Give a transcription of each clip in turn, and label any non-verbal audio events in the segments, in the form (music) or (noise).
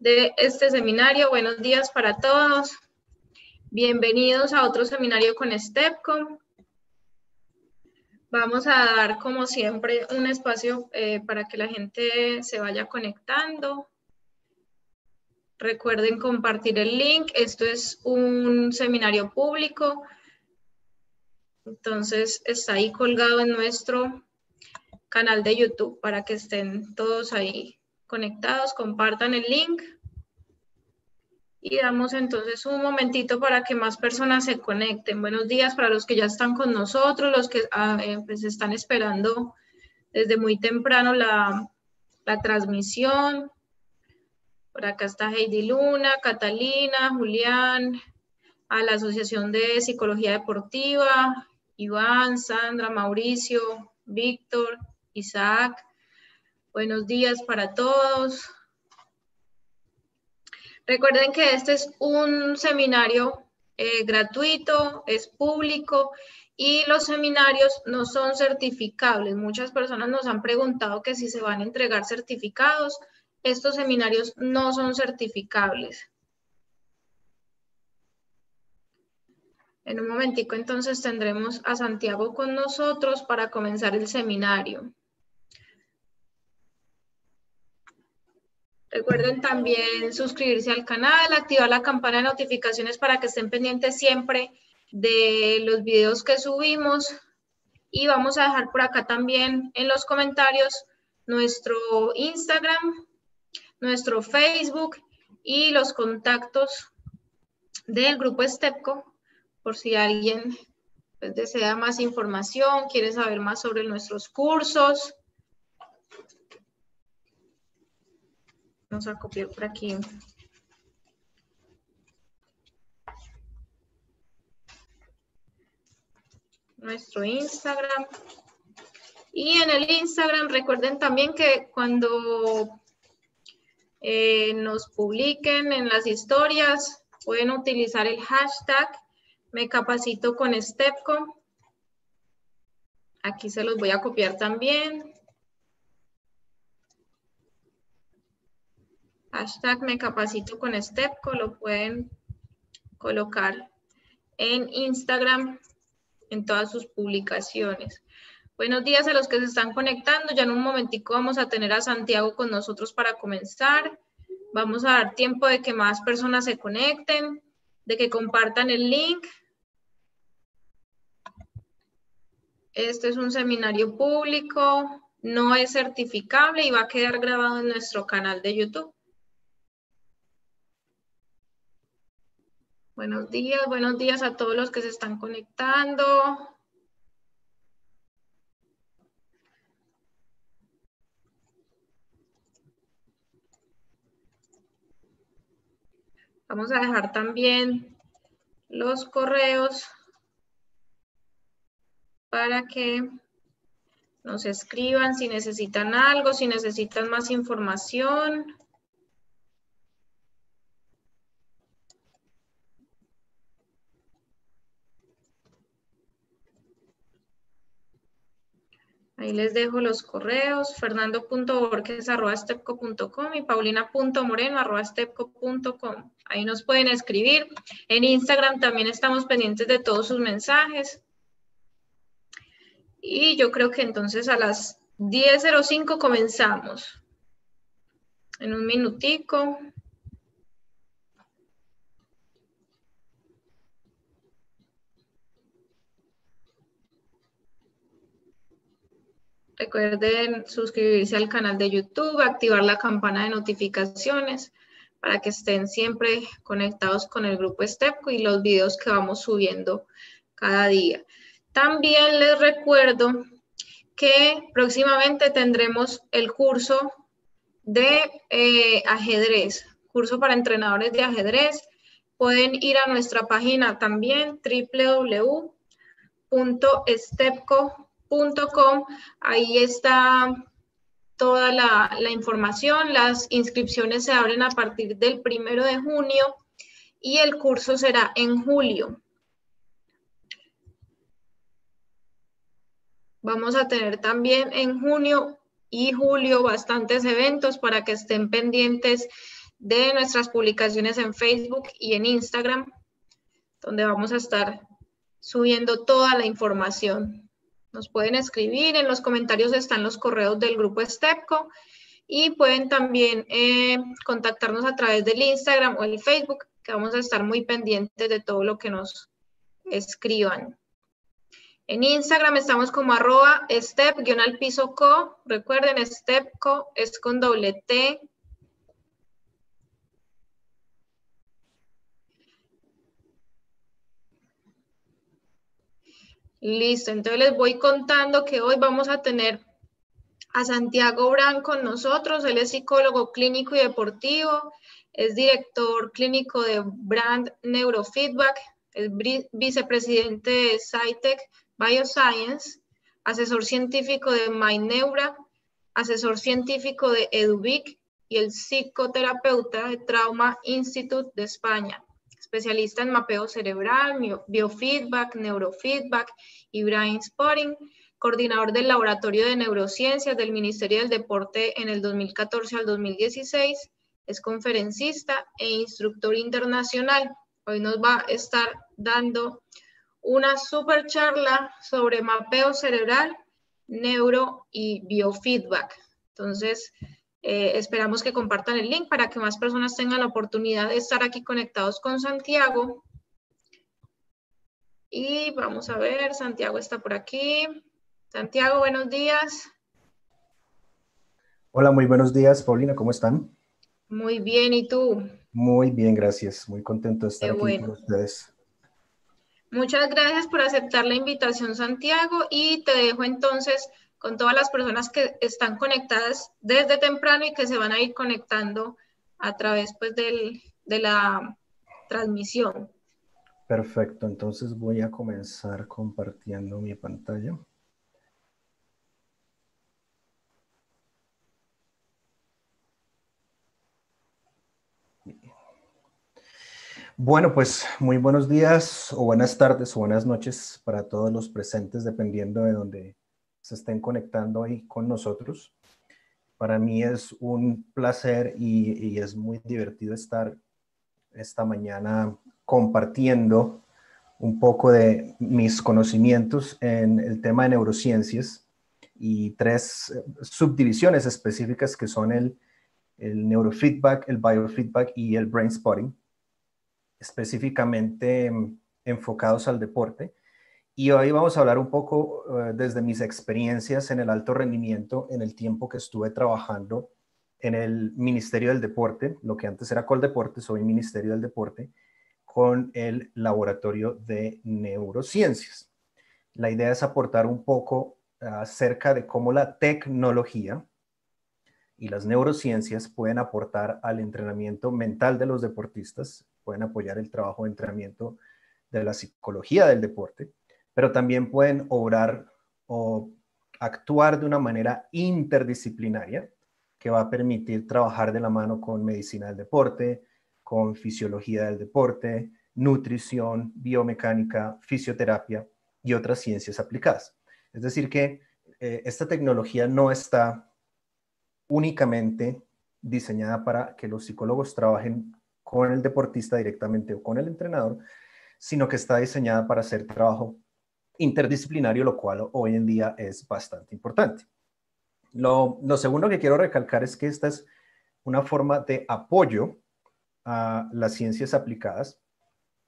de este seminario. Buenos días para todos. Bienvenidos a otro seminario con STEPCOM. Vamos a dar, como siempre, un espacio eh, para que la gente se vaya conectando. Recuerden compartir el link. Esto es un seminario público. Entonces, está ahí colgado en nuestro canal de YouTube para que estén todos ahí conectados, compartan el link. Y damos entonces un momentito para que más personas se conecten. Buenos días para los que ya están con nosotros, los que ah, eh, se pues están esperando desde muy temprano la, la transmisión. Por acá está Heidi Luna, Catalina, Julián, a la Asociación de Psicología Deportiva, Iván, Sandra, Mauricio, Víctor, Isaac, Buenos días para todos. Recuerden que este es un seminario eh, gratuito, es público y los seminarios no son certificables. Muchas personas nos han preguntado que si se van a entregar certificados. Estos seminarios no son certificables. En un momentico entonces tendremos a Santiago con nosotros para comenzar el seminario. Recuerden también suscribirse al canal, activar la campana de notificaciones para que estén pendientes siempre de los videos que subimos. Y vamos a dejar por acá también en los comentarios nuestro Instagram, nuestro Facebook y los contactos del grupo Stepco, por si alguien pues, desea más información, quiere saber más sobre nuestros cursos Vamos a copiar por aquí. Nuestro Instagram. Y en el Instagram recuerden también que cuando eh, nos publiquen en las historias pueden utilizar el hashtag me capacito con Aquí se los voy a copiar también. hashtag me capacito con STEPCO, lo pueden colocar en Instagram en todas sus publicaciones. Buenos días a los que se están conectando. Ya en un momentico vamos a tener a Santiago con nosotros para comenzar. Vamos a dar tiempo de que más personas se conecten, de que compartan el link. Este es un seminario público, no es certificable y va a quedar grabado en nuestro canal de YouTube. Buenos días, buenos días a todos los que se están conectando. Vamos a dejar también los correos para que nos escriban si necesitan algo, si necesitan más información. les dejo los correos, fernando.borges.com y paulina.moreno.com. Ahí nos pueden escribir. En Instagram también estamos pendientes de todos sus mensajes. Y yo creo que entonces a las 10.05 comenzamos. En un minutico. Recuerden suscribirse al canal de YouTube, activar la campana de notificaciones para que estén siempre conectados con el grupo STEPCO y los videos que vamos subiendo cada día. También les recuerdo que próximamente tendremos el curso de eh, ajedrez, curso para entrenadores de ajedrez. Pueden ir a nuestra página también, www.stepco.com .com. Ahí está toda la, la, información. Las inscripciones se abren a partir del primero de junio y el curso será en julio. Vamos a tener también en junio y julio bastantes eventos para que estén pendientes de nuestras publicaciones en Facebook y en Instagram, donde vamos a estar subiendo toda la información nos pueden escribir, en los comentarios están los correos del grupo STEPCO y pueden también eh, contactarnos a través del Instagram o el Facebook, que vamos a estar muy pendientes de todo lo que nos escriban. En Instagram estamos como arroba step-co. Recuerden, stepco es con doble T, Listo, entonces les voy contando que hoy vamos a tener a Santiago Brand con nosotros. Él es psicólogo clínico y deportivo, es director clínico de Brand Neurofeedback, es vicepresidente de SciTech Bioscience, asesor científico de MyNeura, asesor científico de EduVic y el psicoterapeuta de Trauma Institute de España especialista en mapeo cerebral, biofeedback, neurofeedback y brain spotting, coordinador del Laboratorio de Neurociencias del Ministerio del Deporte en el 2014 al 2016, es conferencista e instructor internacional. Hoy nos va a estar dando una super charla sobre mapeo cerebral, neuro y biofeedback. Entonces, eh, esperamos que compartan el link para que más personas tengan la oportunidad de estar aquí conectados con Santiago. Y vamos a ver, Santiago está por aquí. Santiago, buenos días. Hola, muy buenos días, Paulina, ¿cómo están? Muy bien, ¿y tú? Muy bien, gracias. Muy contento de estar aquí con ustedes. Muchas gracias por aceptar la invitación, Santiago, y te dejo entonces con todas las personas que están conectadas desde temprano y que se van a ir conectando a través pues, del, de la transmisión. Perfecto, entonces voy a comenzar compartiendo mi pantalla. Bueno, pues muy buenos días o buenas tardes o buenas noches para todos los presentes, dependiendo de dónde se estén conectando ahí con nosotros. Para mí es un placer y, es muy divertido estar esta mañana compartiendo un poco de mis conocimientos en el tema de neurociencias y tres subdivisiones específicas que son el, el neurofeedback, el biofeedback y el brain spotting, específicamente enfocados al deporte. Y hoy vamos a hablar un poco eh, desde mis experiencias en el alto rendimiento en el tiempo que estuve trabajando en el Ministerio del Deporte, lo que antes era Coldeportes, hoy Ministerio del Deporte, con el Laboratorio de Neurociencias. La idea es aportar un poco eh, acerca de cómo la tecnología y las neurociencias pueden aportar al entrenamiento mental de los deportistas, pueden apoyar el trabajo de entrenamiento de la psicología del deporte pero también pueden obrar o actuar de una manera interdisciplinaria que va a permitir trabajar de la mano con medicina del deporte, con fisiología del deporte, nutrición, biomecánica, fisioterapia y otras ciencias aplicadas. Es decir, que eh, esta tecnología no está únicamente diseñada para que los psicólogos trabajen con el deportista directamente o con el entrenador, sino que está diseñada para hacer trabajo interdisciplinario, lo cual hoy en día es bastante importante. Lo, segundo que quiero recalcar es que esta es una forma de apoyo a las ciencias aplicadas.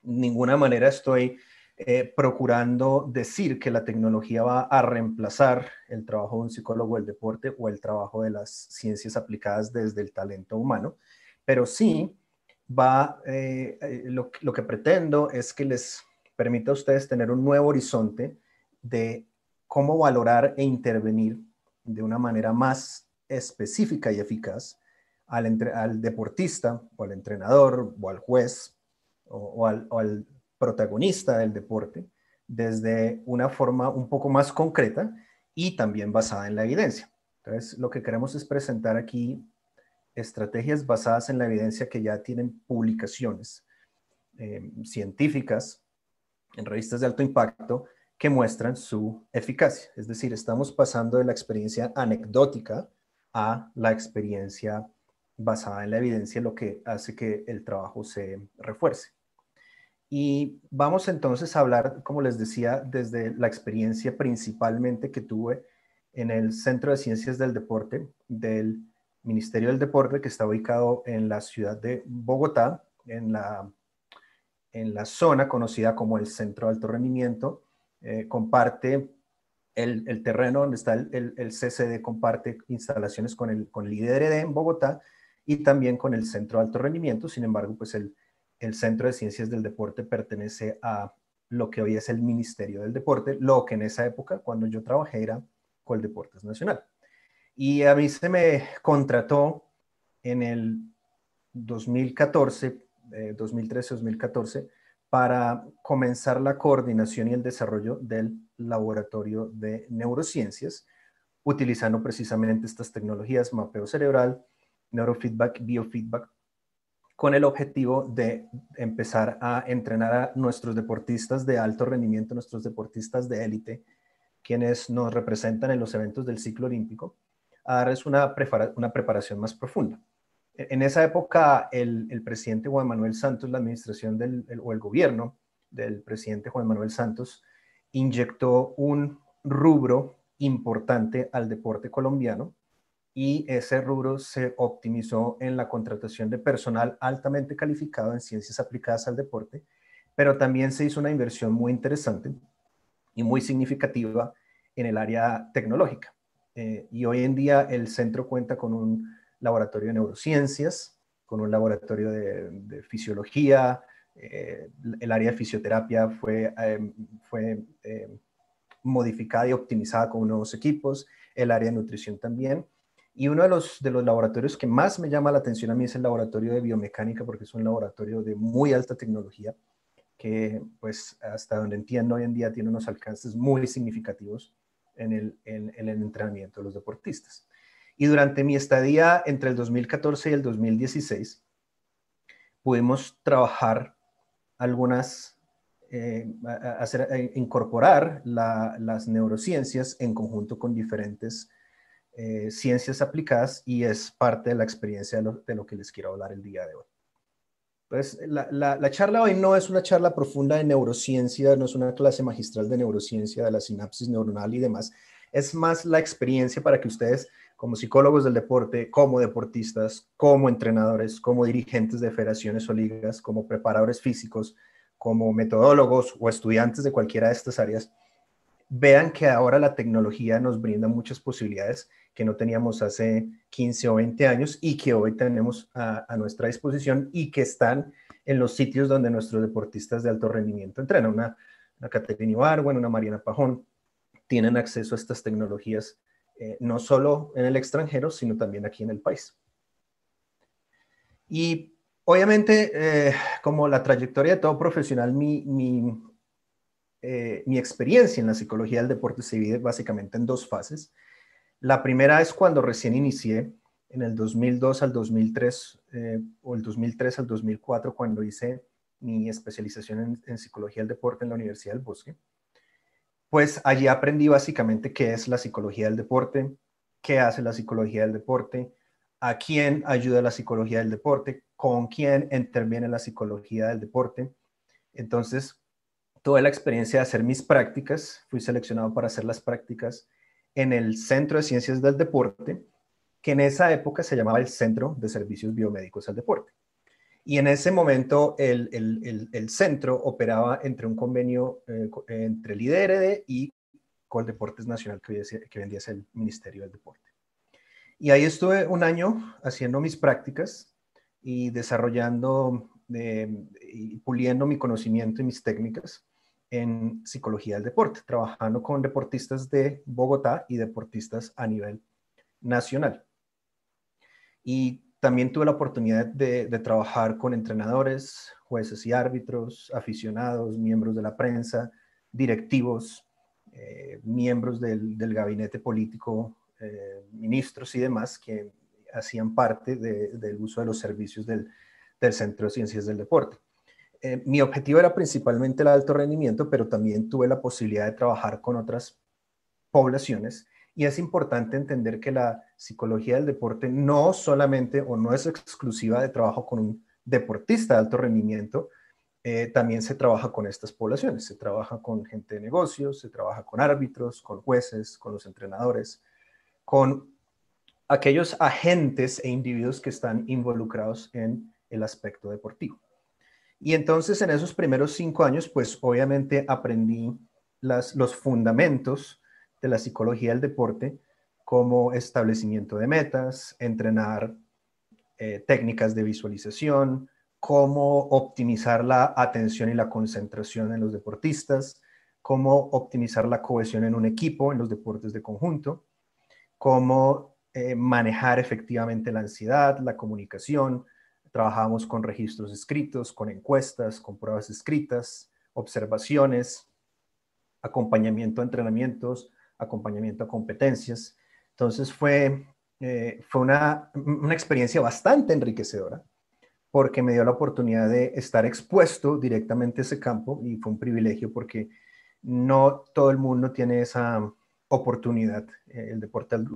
De ninguna manera estoy eh, procurando decir que la tecnología va a reemplazar el trabajo de un psicólogo del deporte o el trabajo de las ciencias aplicadas desde el talento humano, pero sí va, eh, eh, lo que pretendo es que les permita a ustedes tener un nuevo horizonte de cómo valorar e intervenir de una manera más específica y eficaz al, deportista o al entrenador o al juez o, al, protagonista del deporte desde una forma un poco más concreta y también basada en la evidencia. Entonces, lo que queremos es presentar aquí estrategias basadas en la evidencia que ya tienen publicaciones eh, científicas en revistas de alto impacto que muestran su eficacia. Es decir, estamos pasando de la experiencia anecdótica a la experiencia basada en la evidencia, lo que hace que el trabajo se refuerce. Y vamos entonces a hablar, como les decía, desde la experiencia principalmente que tuve en el Centro de Ciencias del Deporte del Ministerio del Deporte, que está ubicado en la ciudad de Bogotá, en la en la zona conocida como el Centro de Alto Rendimiento, eh, comparte el, terreno donde está el, CCD, comparte instalaciones con el, con IDRD en Bogotá y también con el Centro de Alto Rendimiento. Sin embargo, pues el, Centro de Ciencias del Deporte pertenece a lo que hoy es el Ministerio del Deporte, lo que en esa época, cuando yo trabajé, era el Deportes Nacional. Y a mí se me contrató en el 2014 2013-2014 eh, para comenzar la coordinación y el desarrollo del laboratorio de neurociencias, utilizando precisamente estas tecnologías, mapeo cerebral, neurofeedback, biofeedback, con el objetivo de empezar a entrenar a nuestros deportistas de alto rendimiento, nuestros deportistas de élite, quienes nos representan en los eventos del ciclo olímpico, a darles una, preparación más profunda en esa época el, presidente Juan Manuel Santos, la administración o el gobierno del presidente Juan Manuel Santos, inyectó un rubro importante al deporte colombiano y ese rubro se optimizó en la contratación de personal altamente calificado en ciencias aplicadas al deporte, pero también se hizo una inversión muy interesante y muy significativa en el área tecnológica. Eh, y hoy en día el centro cuenta con un laboratorio de neurociencias, con un laboratorio de, fisiología, eh, el área de fisioterapia fue, em, fue em, modificada y optimizada con nuevos equipos, el área de nutrición también. Y uno de los, de los laboratorios que más me llama la atención a mí es el laboratorio de biomecánica, porque es un laboratorio de muy alta tecnología, que pues hasta donde entiendo hoy en día tiene unos alcances muy significativos en el entrenamiento de los deportistas. Y durante mi estadía entre el 2014 y el 2016, pudimos trabajar algunas, eh, eh, incorporar las neurociencias en conjunto con diferentes eh, ciencias aplicadas y es parte de la experiencia de lo, que les quiero hablar el día de hoy. Entonces, pues, la, la, charla hoy no es una charla profunda de neurociencia, no es una clase magistral de neurociencia, de la sinapsis neuronal y demás. Es más la experiencia para que ustedes como psicólogos del deporte, como deportistas, como entrenadores, como dirigentes de federaciones o ligas, como preparadores físicos, como metodólogos o estudiantes de cualquiera de estas áreas, vean que ahora la tecnología nos brinda muchas posibilidades que no teníamos hace 15 o 20 años y que hoy tenemos a, nuestra disposición y que están en los sitios donde nuestros deportistas de alto rendimiento entrenan. Una, una Caterina una Mariana Pajón, tienen acceso a estas tecnologías eh, no solo en el extranjero, sino también aquí en el país. Y obviamente, eh, como la trayectoria de todo profesional, eh, mi, experiencia en la psicología del deporte se divide básicamente en dos fases. La primera es cuando recién inicié, en el 2002 al 2003, o el 2003 al 2004, cuando hice mi especialización en psicología del deporte en la Universidad del Bosque pues allí aprendí básicamente qué es la psicología del deporte, qué hace la psicología del deporte, a quién ayuda la psicología del deporte, con quién interviene la psicología del deporte. Entonces, tuve la experiencia de hacer mis prácticas, fui seleccionado para hacer las prácticas en el Centro de Ciencias del Deporte, que en esa época se llamaba el Centro de Servicios Biomédicos al Deporte. Y en ese momento el, el, el, centro operaba entre un convenio eh, entre el IDRD y Coldeportes Nacional, que, hoy que vendía el Ministerio del Deporte. Y ahí estuve un año haciendo mis prácticas y desarrollando eh, y puliendo mi conocimiento y mis técnicas en psicología del deporte, trabajando con deportistas de Bogotá y deportistas a nivel nacional. Y también tuve la oportunidad de, trabajar con entrenadores, jueces y árbitros, aficionados, miembros de la prensa, directivos, eh, miembros del, gabinete político, eh, ministros y demás que hacían parte del uso de los servicios del, Centro de Ciencias del Deporte. Eh, mi objetivo era principalmente el alto rendimiento, pero también tuve la posibilidad de trabajar con otras poblaciones y es importante entender que la psicología del deporte no solamente o no es exclusiva de trabajo con un deportista de alto rendimiento, eh, también se trabaja con estas poblaciones, se trabaja con gente de negocios, se trabaja con árbitros, con jueces, con los entrenadores, con aquellos agentes e individuos que están involucrados en el aspecto deportivo. Y entonces en esos primeros cinco años, pues obviamente aprendí las, los fundamentos de la psicología del deporte como establecimiento de metas, entrenar eh, técnicas de visualización, cómo optimizar la atención y la concentración en los deportistas, cómo optimizar la cohesión en un equipo, en los deportes de conjunto, cómo eh, manejar efectivamente la ansiedad, la comunicación. Trabajamos con registros escritos, con encuestas, con pruebas escritas, observaciones, acompañamiento a entrenamientos, acompañamiento a competencias. Entonces fue, eh, fue una, una experiencia bastante enriquecedora porque me dio la oportunidad de estar expuesto directamente a ese campo y fue un privilegio porque no todo el mundo tiene esa oportunidad. Eh, el deporte de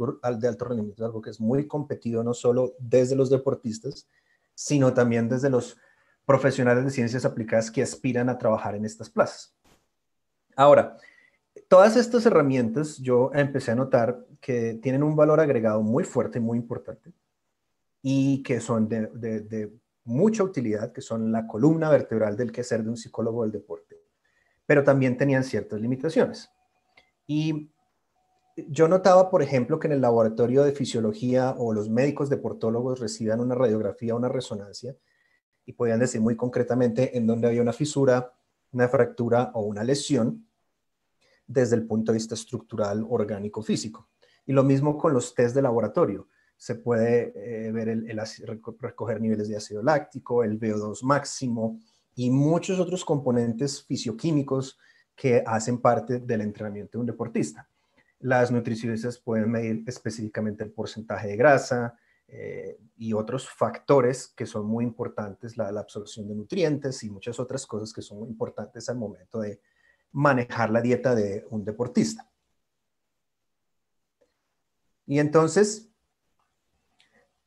alto rendimiento es algo que es muy competido, no solo desde los deportistas, sino también desde los profesionales de ciencias aplicadas que aspiran a trabajar en estas plazas. Ahora, todas estas herramientas yo empecé a notar que tienen un valor agregado muy fuerte, y muy importante, y que son de, mucha utilidad, que son la columna vertebral del quehacer de un psicólogo del deporte, pero también tenían ciertas limitaciones. Y yo notaba, por ejemplo, que en el laboratorio de fisiología o los médicos deportólogos recibían una radiografía, una resonancia, y podían decir muy concretamente en dónde había una fisura, una fractura o una lesión, desde el punto de vista estructural, orgánico, físico. Y lo mismo con los test de laboratorio. Se puede eh, ver el, recoger niveles de ácido láctico, el VO2 máximo y muchos otros componentes fisioquímicos que hacen parte del entrenamiento de un deportista. Las nutricionistas pueden medir específicamente el porcentaje de grasa eh, y otros factores que son muy importantes, la, la absorción de nutrientes y muchas otras cosas que son importantes al momento de, manejar la dieta de un deportista. Y entonces,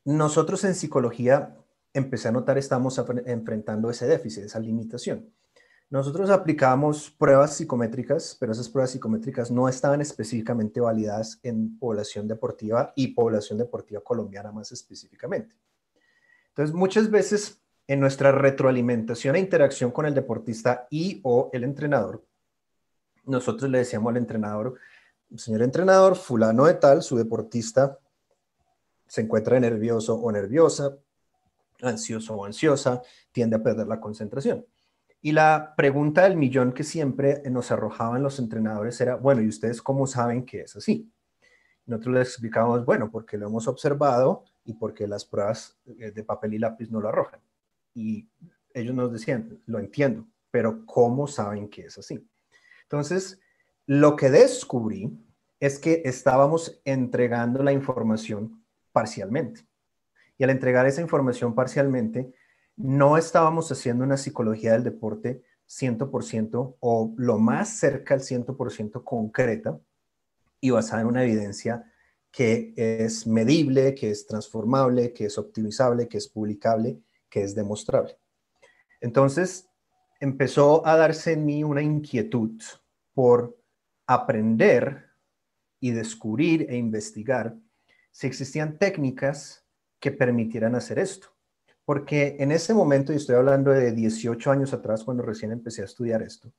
nosotros en psicología, empecé a notar, estamos enfrentando ese déficit, esa limitación. Nosotros aplicábamos pruebas psicométricas, pero esas pruebas psicométricas no estaban específicamente validadas en población deportiva y población deportiva colombiana más específicamente. Entonces, muchas veces en nuestra retroalimentación e interacción con el deportista y o el entrenador, nosotros le decíamos al entrenador, señor entrenador, fulano de tal, su deportista se encuentra nervioso o nerviosa, ansioso o ansiosa, tiende a perder la concentración. Y la pregunta del millón que siempre nos arrojaban los entrenadores era, bueno, ¿y ustedes cómo saben que es así? Nosotros les explicábamos, bueno, porque lo hemos observado y porque las pruebas eh, de papel y lápiz no lo arrojan. Y ellos nos decían, lo entiendo, pero ¿cómo saben que es así? Entonces, lo que descubrí es que estábamos entregando la información parcialmente. Y al entregar esa información parcialmente, no estábamos haciendo una psicología del deporte 100% o lo más cerca al 100% concreta y basada en una evidencia que es medible, que es transformable, que es optimizable, que es publicable, que es demostrable. Entonces, empezó a darse en mí una inquietud por aprender y descubrir e investigar si existían técnicas que permitieran hacer esto. Porque en ese momento, y estoy hablando de 18 años atrás, cuando recién empecé a estudiar esto,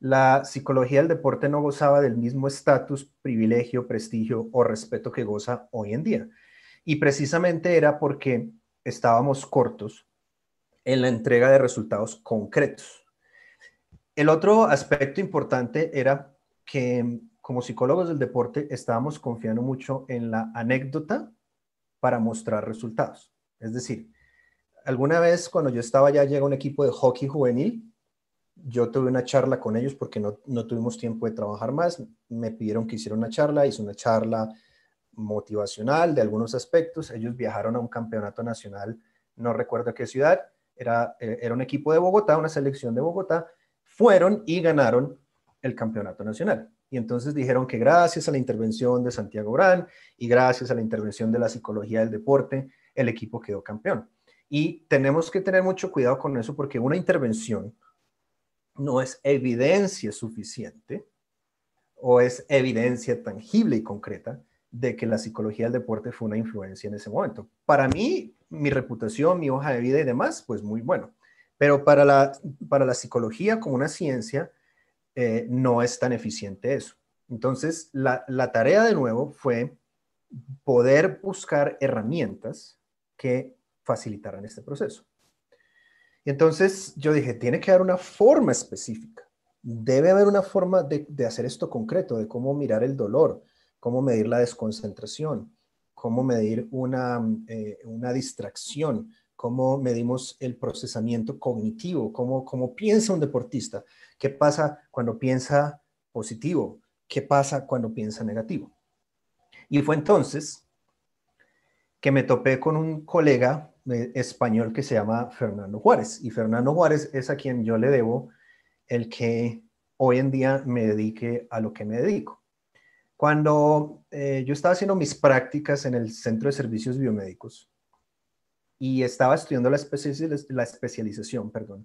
la psicología del deporte no gozaba del mismo estatus, privilegio, prestigio o respeto que goza hoy en día. Y precisamente era porque estábamos cortos en la entrega de resultados concretos. El otro aspecto importante era que como psicólogos del deporte estábamos confiando mucho en la anécdota para mostrar resultados. Es decir, alguna vez cuando yo estaba ya llega un equipo de hockey juvenil, yo tuve una charla con ellos porque no, no tuvimos tiempo de trabajar más, me pidieron que hiciera una charla, hice una charla motivacional de algunos aspectos, ellos viajaron a un campeonato nacional, no recuerdo qué ciudad, eh, era, un equipo de Bogotá, una selección de Bogotá, fueron y ganaron el campeonato nacional. Y entonces dijeron que gracias a la intervención de Santiago Gran y gracias a la intervención de la psicología del deporte, el equipo quedó campeón. Y tenemos que tener mucho cuidado con eso porque una intervención no es evidencia suficiente o es evidencia tangible y concreta de que la psicología del deporte fue una influencia en ese momento. Para mí, mi reputación, mi hoja de vida y demás, pues muy bueno. Pero para la, para la psicología como una ciencia, eh, no es tan eficiente eso. Entonces, la, tarea de nuevo fue poder buscar herramientas que facilitaran este proceso. entonces yo dije, tiene que haber una forma específica, debe haber una forma de hacer esto concreto, de cómo mirar el dolor, cómo medir la desconcentración, cómo medir eh, una, distracción, cómo medimos el procesamiento cognitivo, cómo, cómo piensa un deportista, qué pasa cuando piensa positivo, qué pasa cuando piensa negativo. Y fue entonces que me topé con un colega eh, español que se llama Fernando Juárez. Y Fernando Juárez es a quien yo le debo el que hoy en día me dedique a lo que me dedico. Cuando eh, yo estaba haciendo mis prácticas en el Centro de Servicios Biomédicos y estaba estudiando la, especialización, perdón,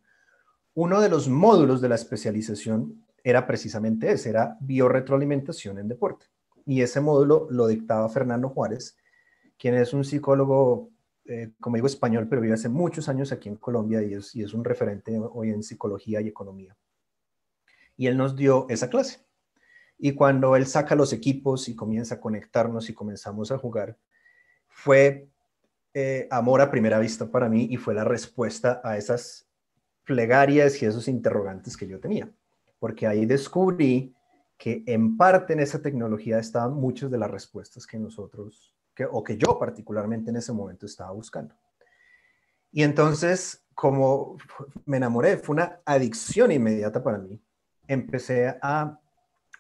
uno de los módulos de la especialización era precisamente ese, era biorretroalimentación en deporte. Y ese módulo lo dictaba Fernando Juárez, quien es un psicólogo, eh, como digo, español, pero vive hace muchos años aquí en Colombia y y es un referente hoy en psicología y economía. Y él nos dio esa clase. Y cuando él saca los equipos y comienza a conectarnos y comenzamos a jugar, fue eh, amor a primera vista para mí y fue la respuesta a esas plegarias y esos interrogantes que yo tenía. Porque ahí descubrí que en parte en esa tecnología estaban muchas de las respuestas que nosotros, que, o que yo particularmente en ese momento estaba buscando. Y entonces, como me enamoré, fue una adicción inmediata para mí. Empecé a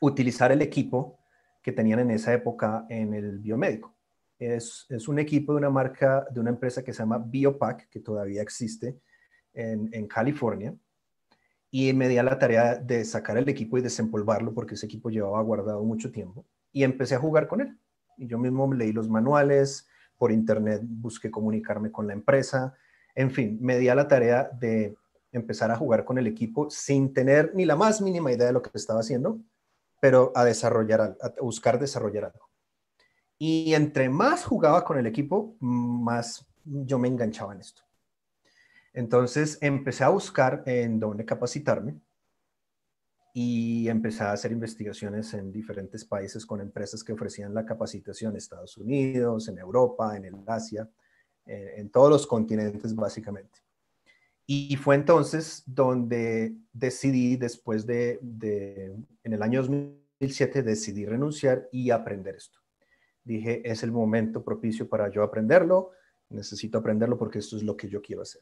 utilizar el equipo que tenían en esa época en el biomédico. Es, es, un equipo de una marca, de una empresa que se llama Biopac, que todavía existe en, en California, y me di a la tarea de sacar el equipo y desempolvarlo porque ese equipo llevaba guardado mucho tiempo, y empecé a jugar con él. Y yo mismo leí los manuales, por internet busqué comunicarme con la empresa, en fin, me di a la tarea de empezar a jugar con el equipo sin tener ni la más mínima idea de lo que estaba haciendo, pero a desarrollar, a buscar desarrollar algo. Y entre más jugaba con el equipo, más yo me enganchaba en esto. Entonces empecé a buscar en dónde capacitarme y empecé a hacer investigaciones en diferentes países con empresas que ofrecían la capacitación, en Estados Unidos, en Europa, en el Asia, eh, en todos los continentes básicamente. Y fue entonces donde decidí, después de, en el año 2007, decidí renunciar y aprender esto. Dije, es el momento propicio para yo aprenderlo, necesito aprenderlo porque esto es lo que yo quiero hacer.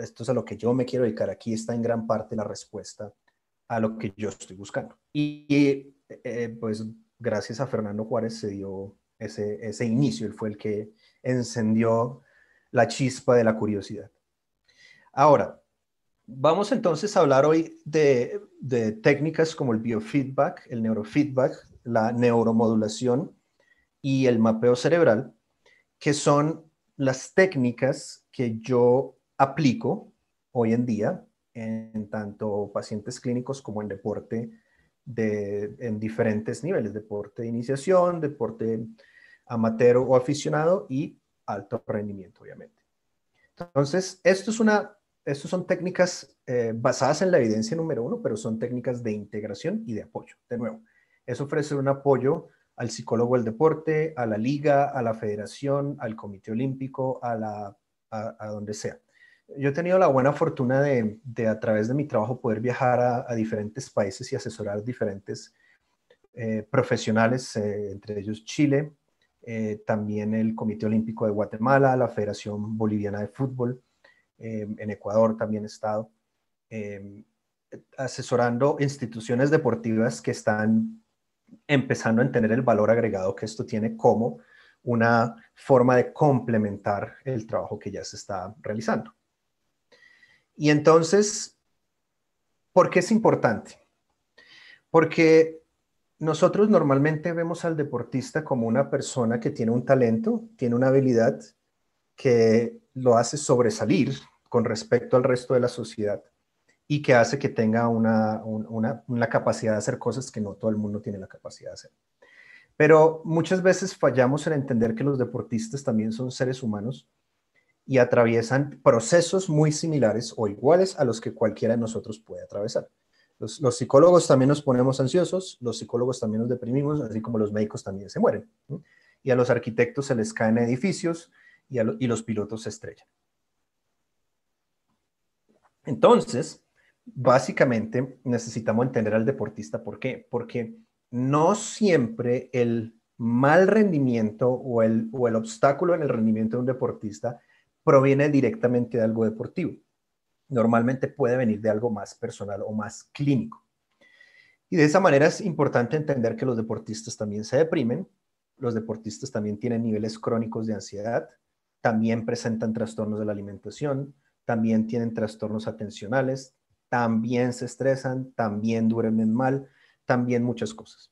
Esto es a lo que yo me quiero dedicar. Aquí está en gran parte la respuesta a lo que yo estoy buscando. Y, eh, eh, pues gracias a Fernando Juárez se dio ese, ese inicio, él fue el que encendió la chispa de la curiosidad. Ahora, vamos entonces a hablar hoy de, técnicas como el biofeedback, el neurofeedback, la neuromodulación y el mapeo cerebral, que son las técnicas que yo aplico hoy en día en tanto pacientes clínicos como en deporte de, en diferentes niveles, deporte de iniciación, deporte amateur o aficionado y alto rendimiento, obviamente. Entonces, esto es una estas son técnicas eh, basadas en la evidencia número uno, pero son técnicas de integración y de apoyo. De nuevo, es ofrecer un apoyo al psicólogo del deporte, a la liga, a la federación, al comité olímpico, a, donde sea. Yo he tenido la buena fortuna de, a través de mi trabajo poder viajar a, diferentes países y asesorar diferentes eh, profesionales, eh, entre ellos Chile, también el Comité Olímpico de Guatemala, la Federación Boliviana de Fútbol, eh, en Ecuador también he estado, em, asesorando instituciones deportivas que están empezando a entender el valor agregado que esto tiene como una forma de complementar el trabajo que ya se está realizando. Y entonces, ¿por qué es importante? Porque nosotros normalmente vemos al deportista como una persona que tiene un talento, tiene una habilidad que lo hace sobresalir con respecto al resto de la sociedad y que hace que tenga una, capacidad de hacer cosas que no todo el mundo tiene la capacidad de hacer. Pero muchas veces fallamos en entender que los deportistas también son seres humanos y atraviesan procesos muy similares o iguales a los que cualquiera de nosotros puede atravesar. Los, psicólogos también nos ponemos ansiosos, los psicólogos también nos deprimimos, así como los médicos también se mueren. Y a los arquitectos se les caen edificios y, y los pilotos se estrellan. Entonces, básicamente necesitamos entender al deportista. ¿Por qué? Porque no siempre el mal rendimiento o el, o el obstáculo en el rendimiento de un deportista proviene directamente de algo deportivo. Normalmente puede venir de algo más personal o más clínico. Y de esa manera es importante entender que los deportistas también se deprimen, los deportistas también tienen niveles crónicos de ansiedad, también presentan trastornos de la alimentación, también tienen trastornos atencionales, también se estresan, también duermen mal, también muchas cosas.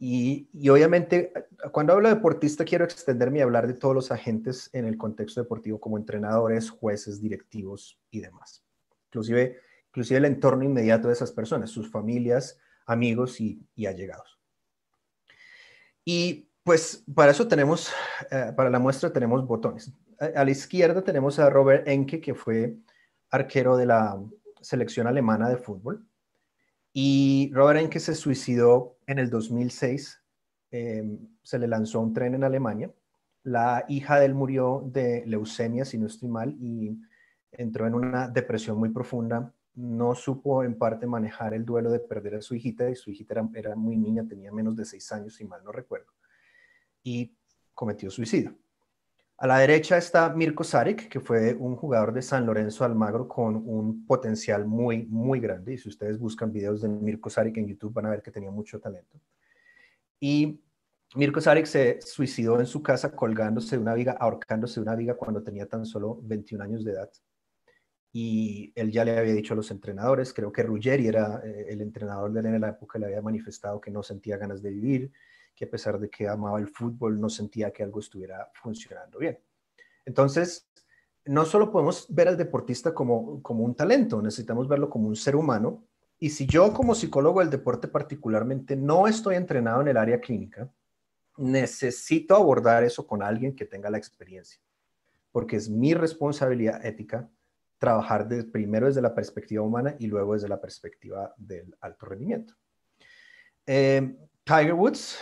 Y, obviamente, cuando hablo de deportista, quiero extenderme y hablar de todos los agentes en el contexto deportivo, como entrenadores, jueces, directivos y demás. Inclusive, inclusive el entorno inmediato de esas personas, sus familias, amigos y, allegados. Y pues para eso tenemos, eh, para la muestra tenemos botones a la izquierda tenemos a Robert Enke, que fue arquero de la selección alemana de fútbol. Y Robert Enke se suicidó en el 2006. Em, se le lanzó un tren en Alemania. La hija de él murió de leucemia, si no estoy mal, y entró en una depresión muy profunda. No supo en parte manejar el duelo de perder a su hijita, y su hijita era, era muy niña, tenía menos de seis años, si mal no recuerdo, y cometió suicidio. A la derecha está Mirko Saric, que fue un jugador de San Lorenzo Almagro con un potencial muy, muy grande. Y si ustedes buscan videos de Mirko Saric en YouTube, van a ver que tenía mucho talento. Y Mirko Saric se suicidó en su casa colgándose de una viga, ahorcándose de una viga cuando tenía tan solo 21 años de edad. Y él ya le había dicho a los entrenadores, creo que Ruggeri era eh, el entrenador de él en la época, le había manifestado que no sentía ganas de vivir que a pesar de que amaba el fútbol, no sentía que algo estuviera funcionando bien. Entonces, no solo podemos ver al deportista como, un talento, necesitamos verlo como un ser humano. Y si yo como psicólogo del deporte particularmente no estoy entrenado en el área clínica, necesito abordar eso con alguien que tenga la experiencia, porque es mi responsabilidad ética trabajar primero desde la perspectiva humana y luego desde la perspectiva del alto rendimiento. Eh, Tiger Woods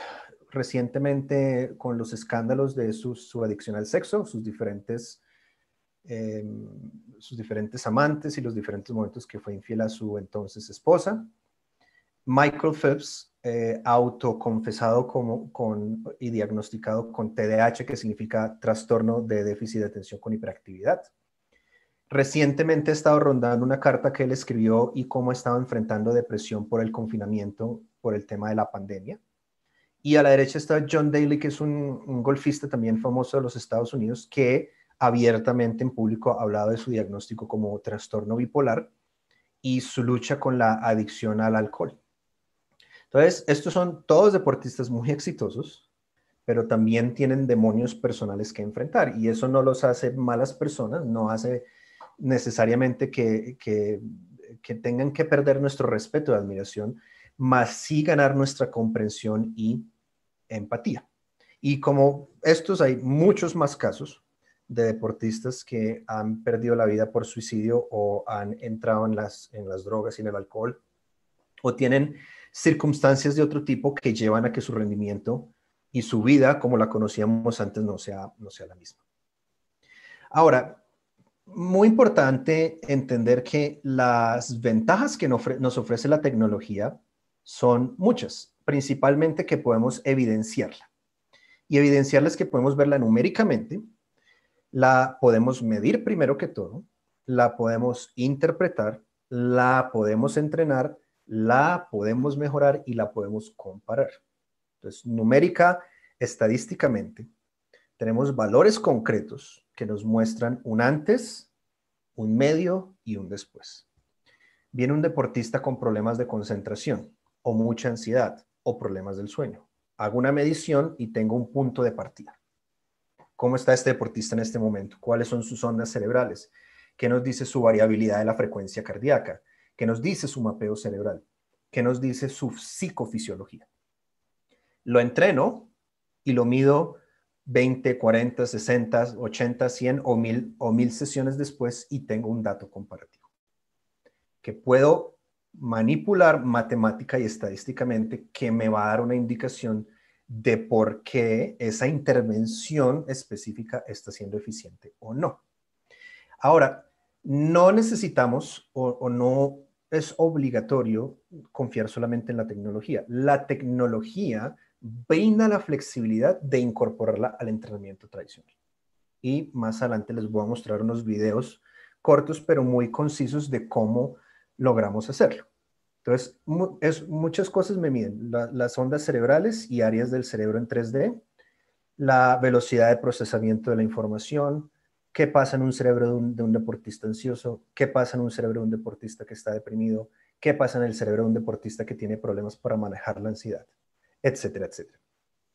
recientemente con los escándalos de su, adicción al sexo, sus diferentes, em, sus diferentes amantes y los diferentes momentos que fue infiel a su entonces esposa. Michael Phelps, eh, autoconfesado como, con, y diagnosticado con TDAH, que significa trastorno de déficit de atención con hiperactividad. Recientemente ha estado rondando una carta que él escribió y cómo estaba enfrentando depresión por el confinamiento, por el tema de la pandemia. Y a la derecha está John Daly, que es un, golfista también famoso de los Estados Unidos, que abiertamente en público ha hablado de su diagnóstico como trastorno bipolar y su lucha con la adicción al alcohol. Entonces, estos son todos deportistas muy exitosos, pero también tienen demonios personales que enfrentar y eso no los hace malas personas, no hace necesariamente que, que, que tengan que perder nuestro respeto y admiración, más sí ganar nuestra comprensión y empatía. Y como estos, hay muchos más casos de deportistas que han perdido la vida por suicidio o han entrado en las, en las drogas y en el alcohol o tienen circunstancias de otro tipo que llevan a que su rendimiento y su vida como la conocíamos antes no sea, no sea la misma. Ahora, muy importante entender que las ventajas que nos ofrece la tecnología son muchas principalmente que podemos evidenciarla. Y evidenciarla es que podemos verla numéricamente, la podemos medir primero que todo, la podemos interpretar, la podemos entrenar, la podemos mejorar y la podemos comparar. Entonces, numérica, estadísticamente, tenemos valores concretos que nos muestran un antes, un medio y un después. Viene un deportista con problemas de concentración o mucha ansiedad o problemas del sueño. Hago una medición y tengo un punto de partida. ¿Cómo está este deportista en este momento? ¿Cuáles son sus ondas cerebrales? ¿Qué nos dice su variabilidad de la frecuencia cardíaca? ¿Qué nos dice su mapeo cerebral? ¿Qué nos dice su psicofisiología? Lo entreno y lo mido 20, 40, 60, 80, 100 o mil o sesiones después y tengo un dato comparativo. Que puedo manipular matemática y estadísticamente que me va a dar una indicación de por qué esa intervención específica está siendo eficiente o no. Ahora, no necesitamos o, no es obligatorio confiar solamente en la tecnología. La tecnología brinda la flexibilidad de incorporarla al entrenamiento tradicional. Y más adelante les voy a mostrar unos videos cortos pero muy concisos de cómo logramos hacerlo. Entonces, es, muchas cosas me miden, las ondas cerebrales y áreas del cerebro en 3D, la velocidad de procesamiento de la información, qué pasa en un cerebro de un, de un, deportista ansioso, qué pasa en un cerebro de un deportista que está deprimido, qué pasa en el cerebro de un deportista que tiene problemas para manejar la ansiedad, etcétera, etcétera.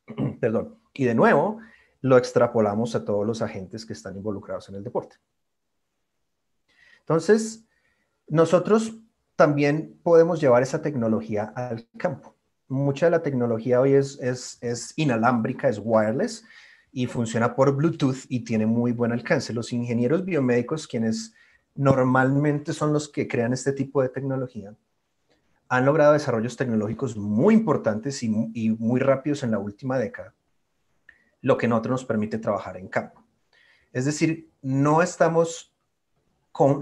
(clears throat) Perdón. Y de nuevo, lo extrapolamos a todos los agentes que están involucrados en el deporte. Entonces, nosotros también podemos llevar esa tecnología al campo. Mucha de la tecnología hoy es, inalámbrica, es wireless y funciona por Bluetooth y tiene muy buen alcance. Los ingenieros biomédicos, quienes normalmente son los que crean este tipo de tecnología, han logrado desarrollos tecnológicos muy importantes y, y, muy rápidos en la última década, lo que nosotros nos permite trabajar en campo. Es decir, no estamos no es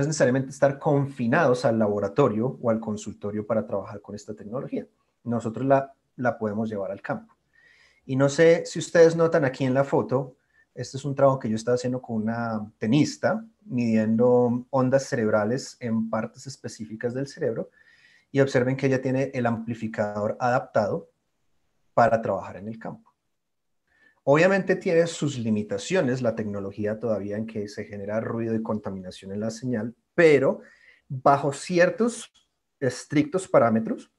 necesariamente estar confinados al laboratorio o al consultorio para trabajar con esta tecnología. Nosotros la, la podemos llevar al campo. Y no sé si ustedes notan aquí en la foto, este es un trabajo que yo estaba haciendo con una tenista, midiendo ondas cerebrales en partes específicas del cerebro. Y observen que ella tiene el amplificador adaptado para trabajar en el campo. Obviamente tiene sus limitaciones la tecnología todavía en que se genera ruido y contaminación en la señal, pero bajo ciertos estrictos parámetros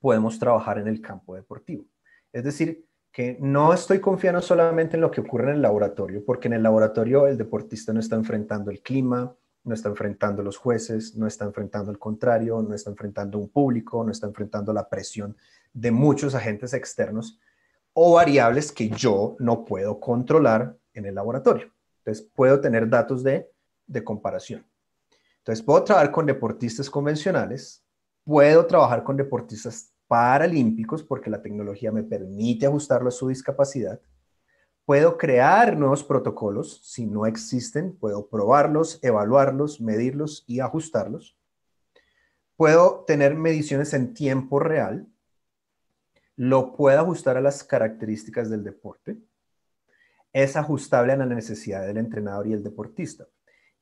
podemos trabajar en el campo deportivo. Es decir, que no estoy confiando solamente en lo que ocurre en el laboratorio, porque en el laboratorio el deportista no está enfrentando el clima, no está enfrentando los jueces, no está enfrentando el contrario, no está enfrentando un público, no está enfrentando la presión de muchos agentes externos o variables que yo no puedo controlar en el laboratorio. Entonces, puedo tener datos de, comparación. Entonces, puedo trabajar con deportistas convencionales, puedo trabajar con deportistas paralímpicos porque la tecnología me permite ajustarlo a su discapacidad. Puedo crear nuevos protocolos si no existen, puedo probarlos, evaluarlos, medirlos y ajustarlos. Puedo tener mediciones en tiempo real, lo pueda ajustar a las características del deporte, es ajustable a la necesidad del entrenador y el deportista.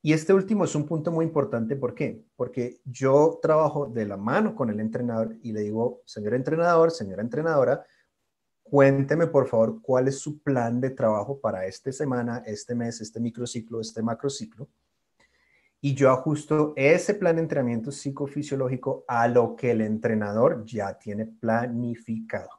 Y este último es un punto muy importante, ¿por qué? Porque yo trabajo de la mano con el entrenador y le digo, señor entrenador, señora entrenadora, cuénteme por favor cuál es su plan de trabajo para esta semana, este mes, este microciclo, este macrociclo y yo ajusto ese plan de entrenamiento psicofisiológico a lo que el entrenador ya tiene planificado.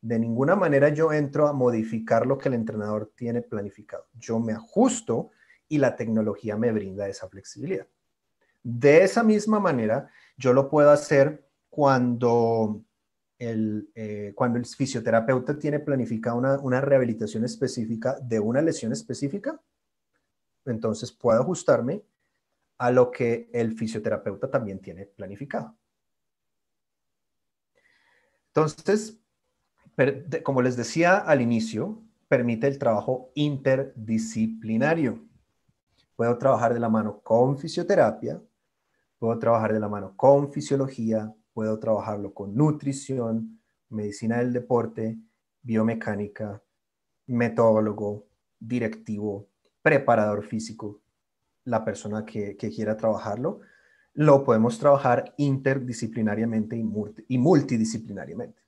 De ninguna manera yo entro a modificar lo que el entrenador tiene planificado. Yo me ajusto y la tecnología me brinda esa flexibilidad. De esa misma manera, yo lo puedo hacer cuando el, eh, cuando el fisioterapeuta tiene planificada una, una rehabilitación específica de una lesión específica. Entonces puedo ajustarme a lo que el fisioterapeuta también tiene planificado. Entonces, como les decía al inicio, permite el trabajo interdisciplinario. Puedo trabajar de la mano con fisioterapia, puedo trabajar de la mano con fisiología, puedo trabajarlo con nutrición, medicina del deporte, biomecánica, metodólogo, directivo, preparador físico, la persona que, quiera trabajarlo, lo podemos trabajar interdisciplinariamente y, y multidisciplinariamente.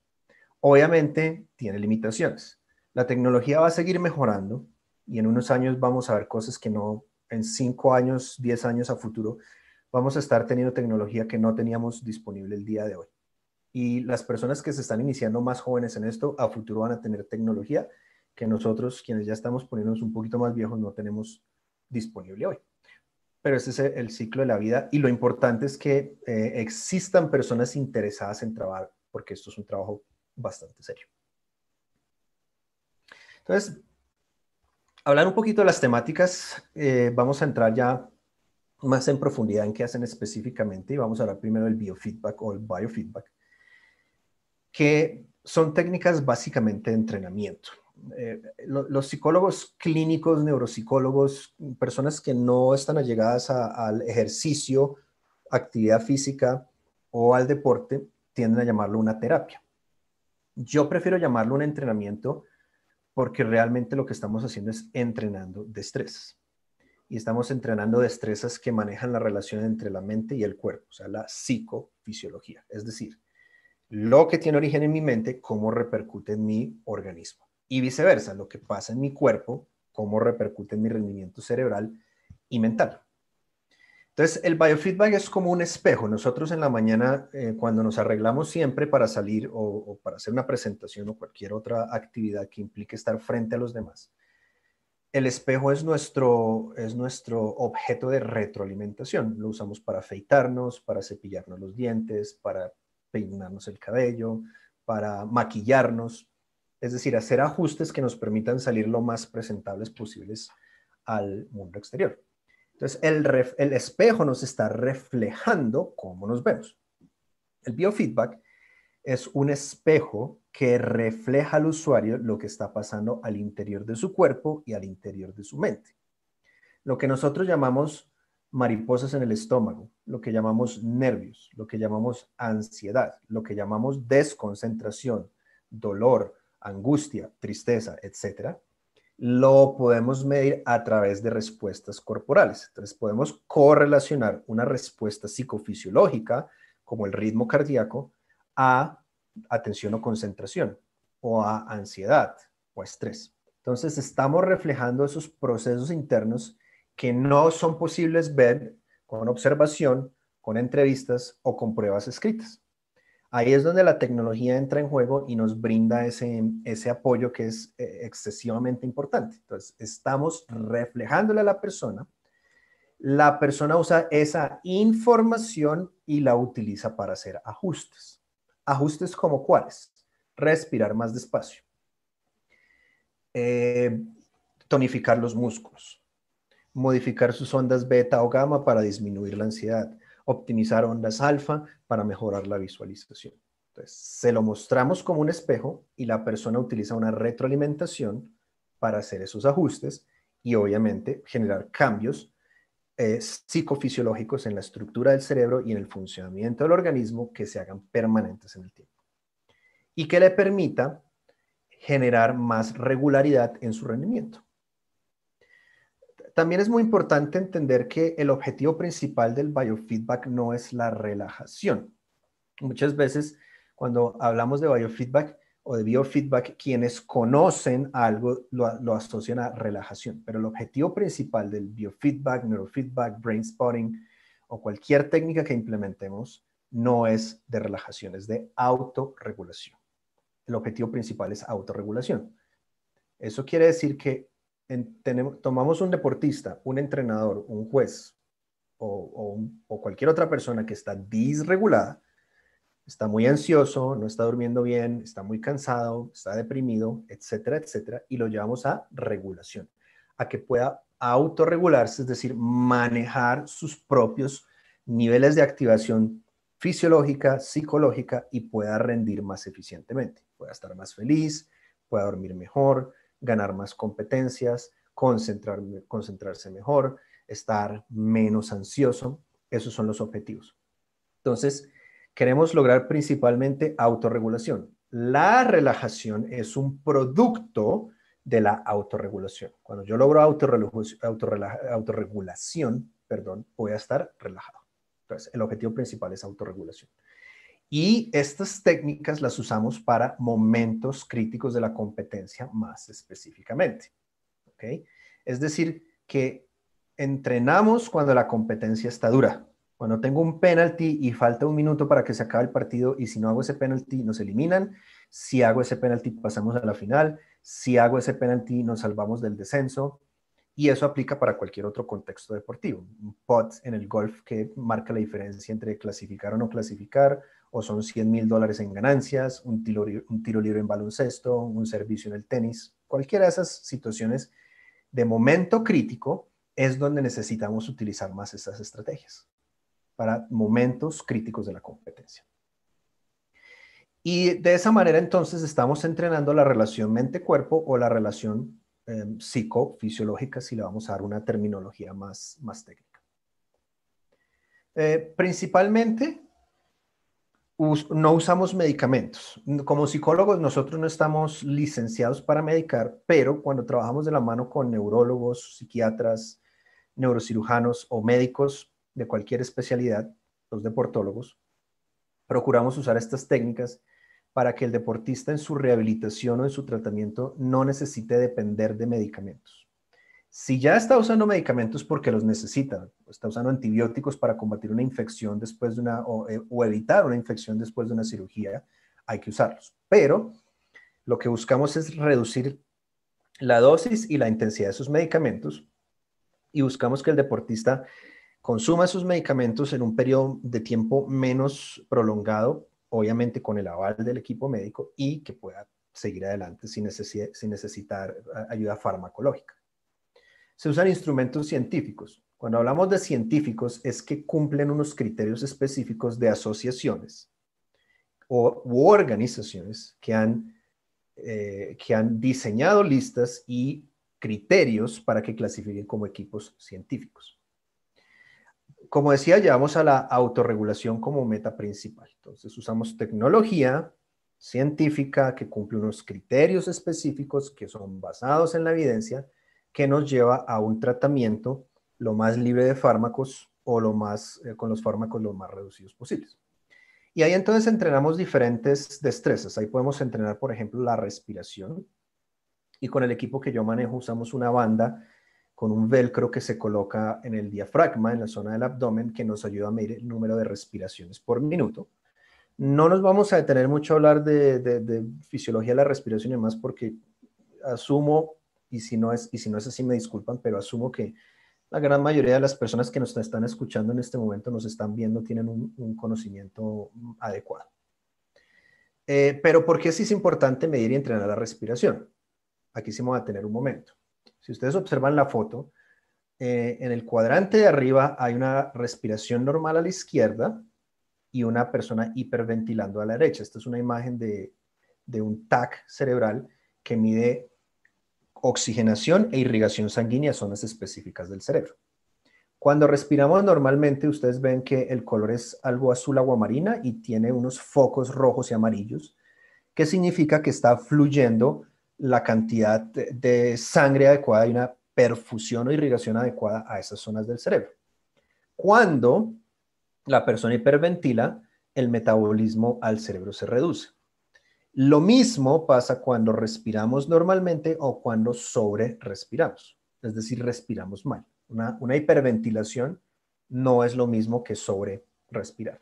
Obviamente tiene limitaciones. La tecnología va a seguir mejorando y en unos años vamos a ver cosas que no, en cinco años, diez años a futuro, vamos a estar teniendo tecnología que no teníamos disponible el día de hoy. Y las personas que se están iniciando más jóvenes en esto, a futuro van a tener tecnología que nosotros, quienes ya estamos poniéndonos un poquito más viejos, no tenemos disponible hoy pero ese es e, el ciclo de la vida y lo importante es que eh, existan personas interesadas en trabajar, porque esto es un trabajo bastante serio. Entonces, hablar un poquito de las temáticas, eh, vamos a entrar ya más en profundidad en qué hacen específicamente y vamos a hablar primero del biofeedback o el biofeedback, que son técnicas básicamente de entrenamiento. Eh, los psicólogos clínicos, neuropsicólogos, personas que no están allegadas al ejercicio, actividad física o al deporte, tienden a llamarlo una terapia. Yo prefiero llamarlo un entrenamiento porque realmente lo que estamos haciendo es entrenando destrezas. Y estamos entrenando destrezas que manejan la relación entre la mente y el cuerpo, o sea, la psicofisiología. Es decir, lo que tiene origen en mi mente, cómo repercute en mi organismo y viceversa, lo que pasa en mi cuerpo, cómo repercute en mi rendimiento cerebral y mental. Entonces, el biofeedback es como un espejo. Nosotros en la mañana, eh, cuando nos arreglamos siempre para salir o, o, para hacer una presentación o cualquier otra actividad que implique estar frente a los demás, el espejo es nuestro, es nuestro objeto de retroalimentación. Lo usamos para afeitarnos, para cepillarnos los dientes, para peinarnos el cabello, para maquillarnos es decir, hacer ajustes que nos permitan salir lo más presentables posibles al mundo exterior. Entonces, el, espejo nos está reflejando cómo nos vemos. El biofeedback es un espejo que refleja al usuario lo que está pasando al interior de su cuerpo y al interior de su mente. Lo que nosotros llamamos mariposas en el estómago, lo que llamamos nervios, lo que llamamos ansiedad, lo que llamamos desconcentración, dolor, angustia, tristeza, etcétera, lo podemos medir a través de respuestas corporales. Entonces podemos correlacionar una respuesta psicofisiológica, como el ritmo cardíaco, a atención o concentración, o a ansiedad, o estrés. Entonces estamos reflejando esos procesos internos que no son posibles ver con observación, con entrevistas o con pruebas escritas. Ahí es donde la tecnología entra en juego y nos brinda ese, apoyo que es eh, excesivamente importante. Entonces, estamos reflejándole a la persona, la persona usa esa información y la utiliza para hacer ajustes. Ajustes como cuáles? Respirar más despacio, eh, tonificar los músculos, modificar sus ondas beta o gamma para disminuir la ansiedad, optimizar ondas alfa para mejorar la visualización. Entonces, se lo mostramos como un espejo y la persona utiliza una retroalimentación para hacer esos ajustes y obviamente generar cambios eh, psicofisiológicos en la estructura del cerebro y en el funcionamiento del organismo que se hagan permanentes en el tiempo y que le permita generar más regularidad en su rendimiento también es muy importante entender que el objetivo principal del biofeedback no es la relajación. Muchas veces cuando hablamos de biofeedback o de biofeedback, quienes conocen algo lo, asocian a relajación, pero el objetivo principal del biofeedback, neurofeedback, brain spotting o cualquier técnica que implementemos no es de relajación, es de autorregulación. El objetivo principal es autorregulación. Eso quiere decir que tomamos un deportista, un entrenador, un juez o, cualquier otra persona que está disregulada, está muy ansioso, no está durmiendo bien, está muy cansado, está deprimido, etcétera, etcétera, y lo llevamos a regulación, a que pueda autorregularse, es decir, manejar sus propios niveles de activación fisiológica, psicológica y pueda rendir más eficientemente, pueda estar más feliz, pueda dormir mejor, ganar más competencias, concentrar, concentrarse mejor, estar menos ansioso. Esos son los objetivos. Entonces, queremos lograr principalmente autorregulación. La relajación es un producto de la autorregulación. Cuando yo logro autorregulación, autorregulación perdón, voy a estar relajado. Entonces, el objetivo principal es autorregulación. Y estas técnicas las usamos para momentos críticos de la competencia más específicamente. Es decir, que entrenamos cuando la competencia está dura. Cuando tengo un penalti y falta un minuto para que se acabe el partido y si no hago ese penalti nos eliminan, si hago ese penalti pasamos a la final, si hago ese penalti nos salvamos del descenso y eso aplica para cualquier otro contexto deportivo. Un pot en el golf que marca la diferencia entre clasificar o no clasificar, o son 100 mil dólares en ganancias, un tiro, un libre en baloncesto, un servicio en el tenis, cualquiera de esas situaciones de momento crítico es donde necesitamos utilizar más estas estrategias para momentos críticos de la competencia. Y de esa manera entonces estamos entrenando la relación mente-cuerpo o la relación em, psico-fisiológica, si le vamos a dar una terminología más, más técnica. Eh, principalmente no usamos medicamentos. Como psicólogos nosotros no estamos licenciados para medicar, pero cuando trabajamos de la mano con neurólogos, psiquiatras, neurocirujanos o médicos de cualquier especialidad, los deportólogos, procuramos usar estas técnicas para que el deportista en su rehabilitación o en su tratamiento no necesite depender de medicamentos. Si ya está usando medicamentos porque los necesita, está usando antibióticos para combatir una infección después de una, eh, o, evitar una infección después de una cirugía, hay que usarlos. Pero lo que buscamos es reducir la dosis y la intensidad de sus medicamentos y buscamos que el deportista consuma sus medicamentos en un periodo de tiempo menos prolongado, obviamente con el aval del equipo médico y que pueda seguir adelante sin necesitar eh, ayuda farmacológica se usan instrumentos científicos. Cuando hablamos de científicos es que cumplen unos criterios específicos de asociaciones o, u organizaciones que han, eh, que han diseñado listas y criterios para que clasifiquen como equipos científicos. Como decía, llevamos a la autorregulación como meta principal. Entonces usamos tecnología científica que cumple unos criterios específicos que son basados en la evidencia que nos lleva a un tratamiento lo más libre de fármacos o lo más, eh, con los fármacos lo más reducidos posibles. Y ahí entonces entrenamos diferentes destrezas. Ahí podemos entrenar, por ejemplo, la respiración. Y con el equipo que yo manejo usamos una banda con un velcro que se coloca en el diafragma, en la zona del abdomen, que nos ayuda a medir el número de respiraciones por minuto. No nos vamos a detener mucho a hablar de, de fisiología de la respiración y demás, porque asumo y si no es, y si no es así, me disculpan, pero asumo que la gran mayoría de las personas que nos están escuchando en este momento, nos están viendo, tienen un, conocimiento adecuado. Eh, pero ¿por qué sí es importante medir y entrenar la respiración? Aquí sí me a tener un momento. Si ustedes observan la foto, eh, en el cuadrante de arriba hay una respiración normal a la izquierda y una persona hiperventilando a la derecha. Esta es una imagen de, de un TAC cerebral que mide oxigenación e irrigación sanguínea a zonas específicas del cerebro. Cuando respiramos normalmente, ustedes ven que el color es algo azul aguamarina y tiene unos focos rojos y amarillos, que significa que está fluyendo la cantidad de sangre adecuada y una perfusión o irrigación adecuada a esas zonas del cerebro. Cuando la persona hiperventila, el metabolismo al cerebro se reduce. Lo mismo pasa cuando respiramos normalmente o cuando sobre respiramos, es decir, respiramos mal. Una, hiperventilación no es lo mismo que sobre respirar.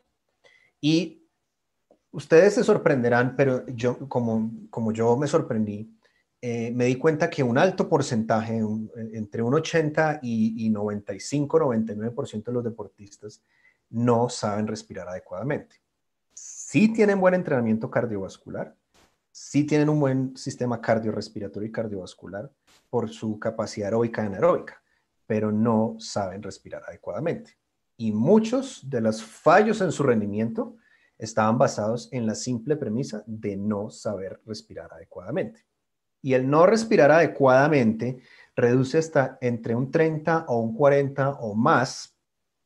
Y ustedes se sorprenderán, pero yo, como, yo me sorprendí, eh, me di cuenta que un alto porcentaje, entre un 80 y, y 95, 99% de los deportistas no saben respirar adecuadamente. Sí tienen buen entrenamiento cardiovascular, sí tienen un buen sistema cardiorrespiratorio y cardiovascular por su capacidad aeróbica y anaeróbica, pero no saben respirar adecuadamente. Y muchos de los fallos en su rendimiento estaban basados en la simple premisa de no saber respirar adecuadamente. Y el no respirar adecuadamente reduce hasta entre un 30 o un 40 o más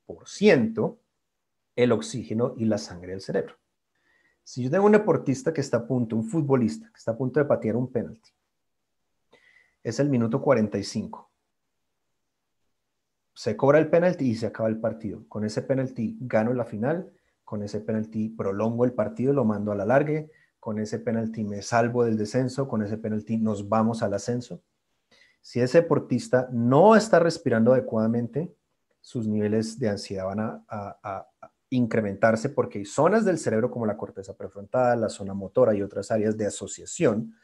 por ciento el oxígeno y la sangre del cerebro. Si yo tengo un deportista que está a punto, un futbolista que está a punto de patear un penalti, es el minuto 45. Se cobra el penalti y se acaba el partido. Con ese penalti gano la final, con ese penalti prolongo el partido, lo mando a la largue, con ese penalti me salvo del descenso, con ese penalti nos vamos al ascenso. Si ese deportista no está respirando adecuadamente, sus niveles de ansiedad van a, a, incrementarse porque hay zonas del cerebro como la corteza prefrontal, la zona motora y otras áreas de asociación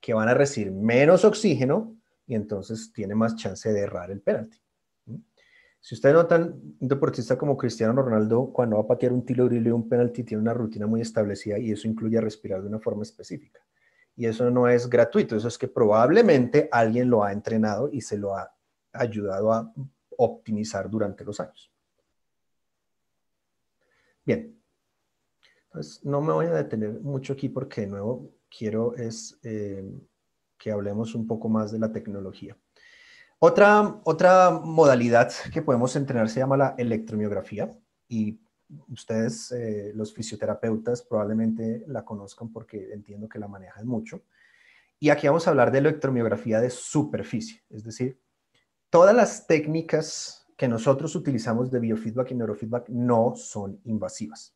que van a recibir menos oxígeno y entonces tiene más chance de errar el penalti. Si ustedes notan, un deportista como Cristiano Ronaldo, cuando va a patear un tiro libre o un penalti, tiene una rutina muy establecida y eso incluye respirar de una forma específica. Y eso no es gratuito, eso es que probablemente alguien lo ha entrenado y se lo ha ayudado a optimizar durante los años. Bien, entonces no me voy a detener mucho aquí porque de nuevo quiero es eh, que hablemos un poco más de la tecnología. Otra, otra modalidad que podemos entrenar se llama la electromiografía y ustedes, eh, los fisioterapeutas, probablemente la conozcan porque entiendo que la manejan mucho. Y aquí vamos a hablar de electromiografía de superficie, es decir, todas las técnicas que nosotros utilizamos de biofeedback y neurofeedback no son invasivas.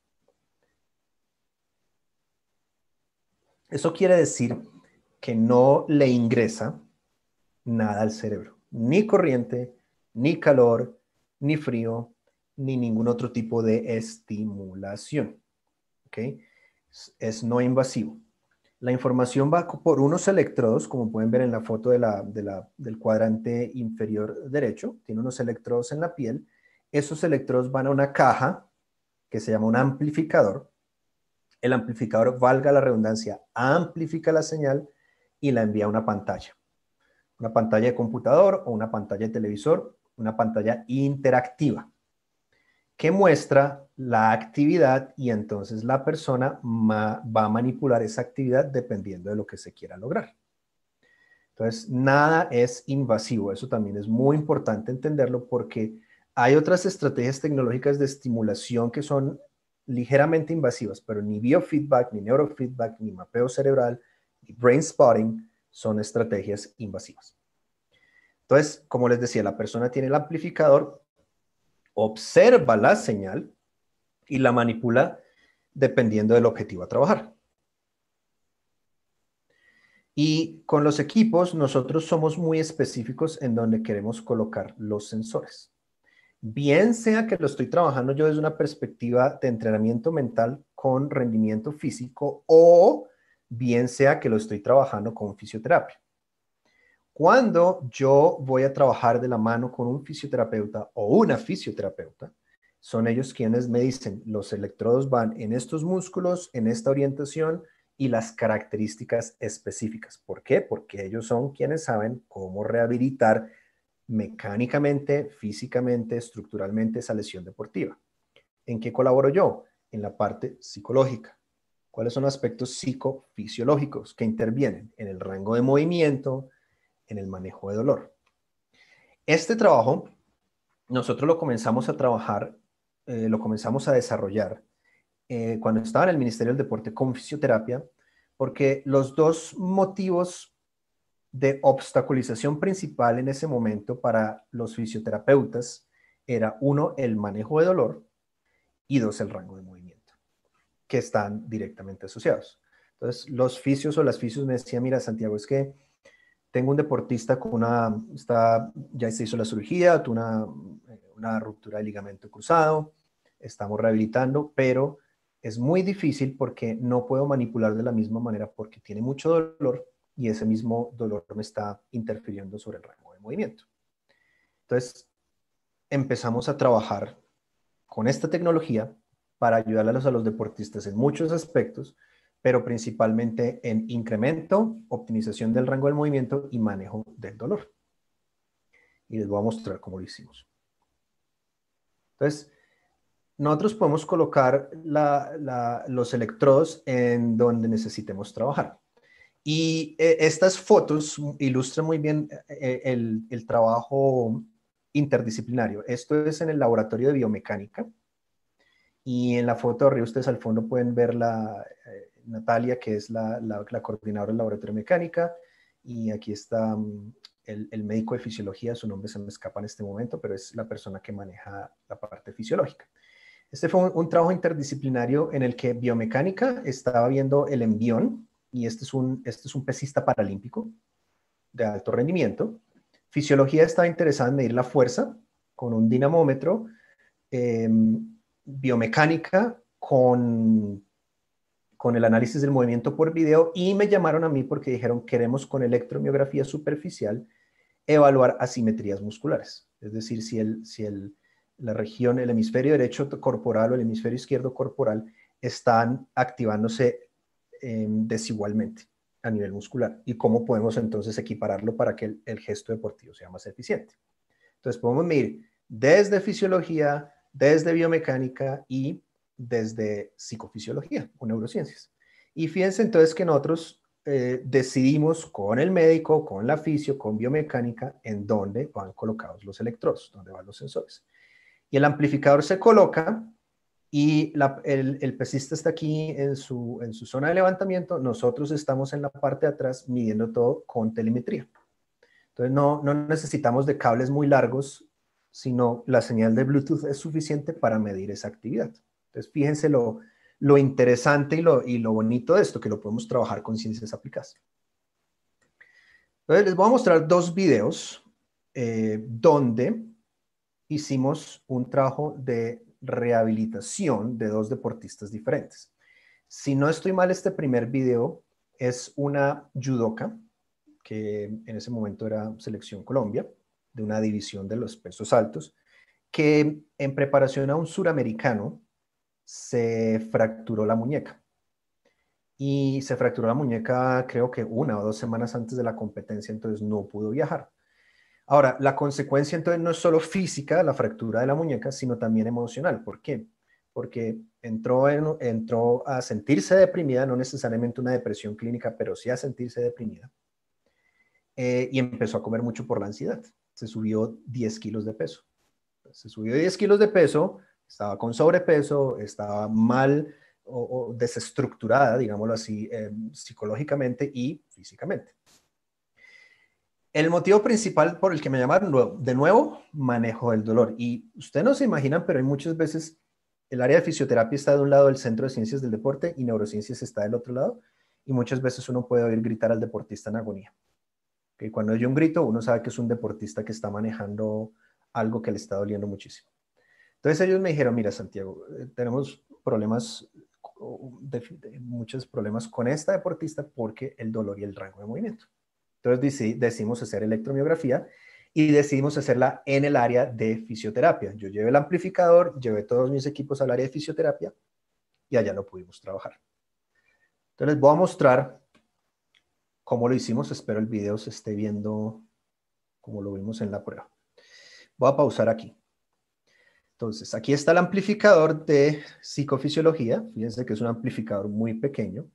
Eso quiere decir que no le ingresa nada al cerebro, ni corriente, ni calor, ni frío, ni ningún otro tipo de estimulación. ¿okay? es no invasivo. La información va por unos electrodos, como pueden ver en la foto del cuadrante inferior derecho, tiene unos electrodos en la piel. Esos electrodos van a una caja que se llama un amplificador. El amplificador, valga la redundancia, amplifica la señal y la envía a una pantalla. Una pantalla de computador o una pantalla de televisor, una pantalla interactiva que muestra la actividad y entonces la persona va a manipular esa actividad dependiendo de lo que se quiera lograr. Entonces, nada es invasivo, eso también es muy importante entenderlo porque hay otras estrategias tecnológicas de estimulación que son ligeramente invasivas, pero ni biofeedback, ni neurofeedback, ni mapeo cerebral, ni brain spotting son estrategias invasivas. Entonces, como les decía, la persona tiene el amplificador, observa la señal y la manipula dependiendo del objetivo a trabajar. Y con los equipos, nosotros somos muy específicos en donde queremos colocar los sensores. Bien sea que lo estoy trabajando yo desde una perspectiva de entrenamiento mental con rendimiento físico o bien sea que lo estoy trabajando con fisioterapia. Cuando yo voy a trabajar de la mano con un fisioterapeuta o una fisioterapeuta, son ellos quienes me dicen los electrodos van en estos músculos, en esta orientación y las características específicas. ¿Por qué? Porque ellos son quienes saben cómo rehabilitar mecánicamente, físicamente, estructuralmente esa lesión deportiva. ¿En qué colaboro yo? En la parte psicológica cuáles son aspectos psicofisiológicos que intervienen en el rango de movimiento, en el manejo de dolor. Este trabajo nosotros lo comenzamos a trabajar, eh, lo comenzamos a desarrollar eh, cuando estaba en el Ministerio del Deporte con fisioterapia, porque los dos motivos de obstaculización principal en ese momento para los fisioterapeutas era uno, el manejo de dolor y dos, el rango de movimiento, que están directamente asociados. Entonces, los fisios o las fisios me decían, mira, Santiago, es que tengo un deportista con una, está, ya se hizo la cirugía, tuvo una, eh, una ruptura de ligamento cruzado, estamos rehabilitando, pero es muy difícil porque no puedo manipular de la misma manera porque tiene mucho dolor y ese mismo dolor me está interfiriendo sobre el rango de movimiento. Entonces, empezamos a trabajar con esta tecnología para ayudarlos a los deportistas en muchos aspectos, pero principalmente en incremento, optimización del rango del movimiento y manejo del dolor. Y les voy a mostrar cómo lo hicimos. Entonces, nosotros podemos colocar los electrodos en donde necesitemos trabajar. Y eh, estas fotos ilustran muy bien eh, el, trabajo interdisciplinario. Esto es en el laboratorio de biomecánica. Y en la foto de arriba ustedes al fondo pueden ver la, eh, Natalia, que es la, coordinadora del laboratorio de mecánica, y aquí está mm, el, médico de fisiología, su nombre se me escapa en este momento, pero es la persona que maneja la parte fisiológica. Este fue un, trabajo interdisciplinario en el que biomecánica estaba viendo el envión, y este es un, este es un pesista paralímpico de alto rendimiento. Fisiología estaba interesada en medir la fuerza con un dinamómetro. Em, biomecánica con con el análisis del movimiento por video y me llamaron a mí porque dijeron queremos con electromiografía superficial evaluar asimetrías musculares, es decir, si, el, si la región, el hemisferio derecho corporal o el hemisferio izquierdo corporal están activándose em, desigualmente a nivel muscular y cómo podemos entonces equipararlo para que el, el gesto deportivo sea más eficiente. Entonces podemos medir desde fisiología, desde biomecánica y desde psicofisiología o neurociencias. Y fíjense entonces que nosotros eh, decidimos con el médico, con la fisio, con biomecánica, en dónde van colocados los electrodos, dónde van los sensores. Y el amplificador se coloca y el, el, pesista está aquí en su, zona de levantamiento, nosotros estamos en la parte de atrás midiendo todo con telemetría. Entonces no, no necesitamos de cables muy largos, sino la señal de Bluetooth es suficiente para medir esa actividad. Entonces, fíjense lo, lo interesante y lo, y lo bonito de esto, que lo podemos trabajar con ciencias aplicadas. les voy a mostrar dos videos eh, donde hicimos un trabajo de rehabilitación de dos deportistas diferentes. Si no estoy mal, este primer video es una judoka, que en ese momento era Selección Colombia, de una división de los pesos altos, que en preparación a un suramericano se fracturó la muñeca. Y se fracturó la muñeca creo que una o dos semanas antes de la competencia, entonces no pudo viajar. Ahora, la consecuencia entonces no es solo física, la fractura de la muñeca, sino también emocional. ¿Por qué? Porque entró, entró a sentirse deprimida, no necesariamente una depresión clínica, pero sí a sentirse deprimida. Eh, y empezó a comer mucho por la ansiedad. Se subió 10 kilos de peso. Se subió 10 kilos de peso, estaba con sobrepeso, estaba mal o, desestructurada, digámoslo así, em, psicológicamente y físicamente. El motivo principal por el que me llamaron de nuevo, manejo del dolor. Y ustedes no se imaginan, pero hay muchas veces el área de fisioterapia está de un lado del Centro de Ciencias del Deporte y Neurociencias está del otro lado. Y muchas veces uno puede oír gritar al deportista en agonía. Que cuando oye un grito, uno sabe que es un deportista que está manejando algo que le está doliendo muchísimo. Entonces ellos me dijeron, mira Santiago, eh, tenemos problemas, muchos problemas con esta deportista porque el dolor y el rango de movimiento. Entonces decidimos hacer electromiografía y decidimos hacerla en el área de fisioterapia. Yo llevé el amplificador, llevé todos mis equipos al área de fisioterapia y allá no pudimos trabajar. Entonces voy a mostrar cómo lo hicimos. Espero el video se esté viendo como lo vimos en la prueba. Voy a pausar aquí. Entonces, aquí está el amplificador de psicofisiología. Fíjense que es un amplificador muy pequeño.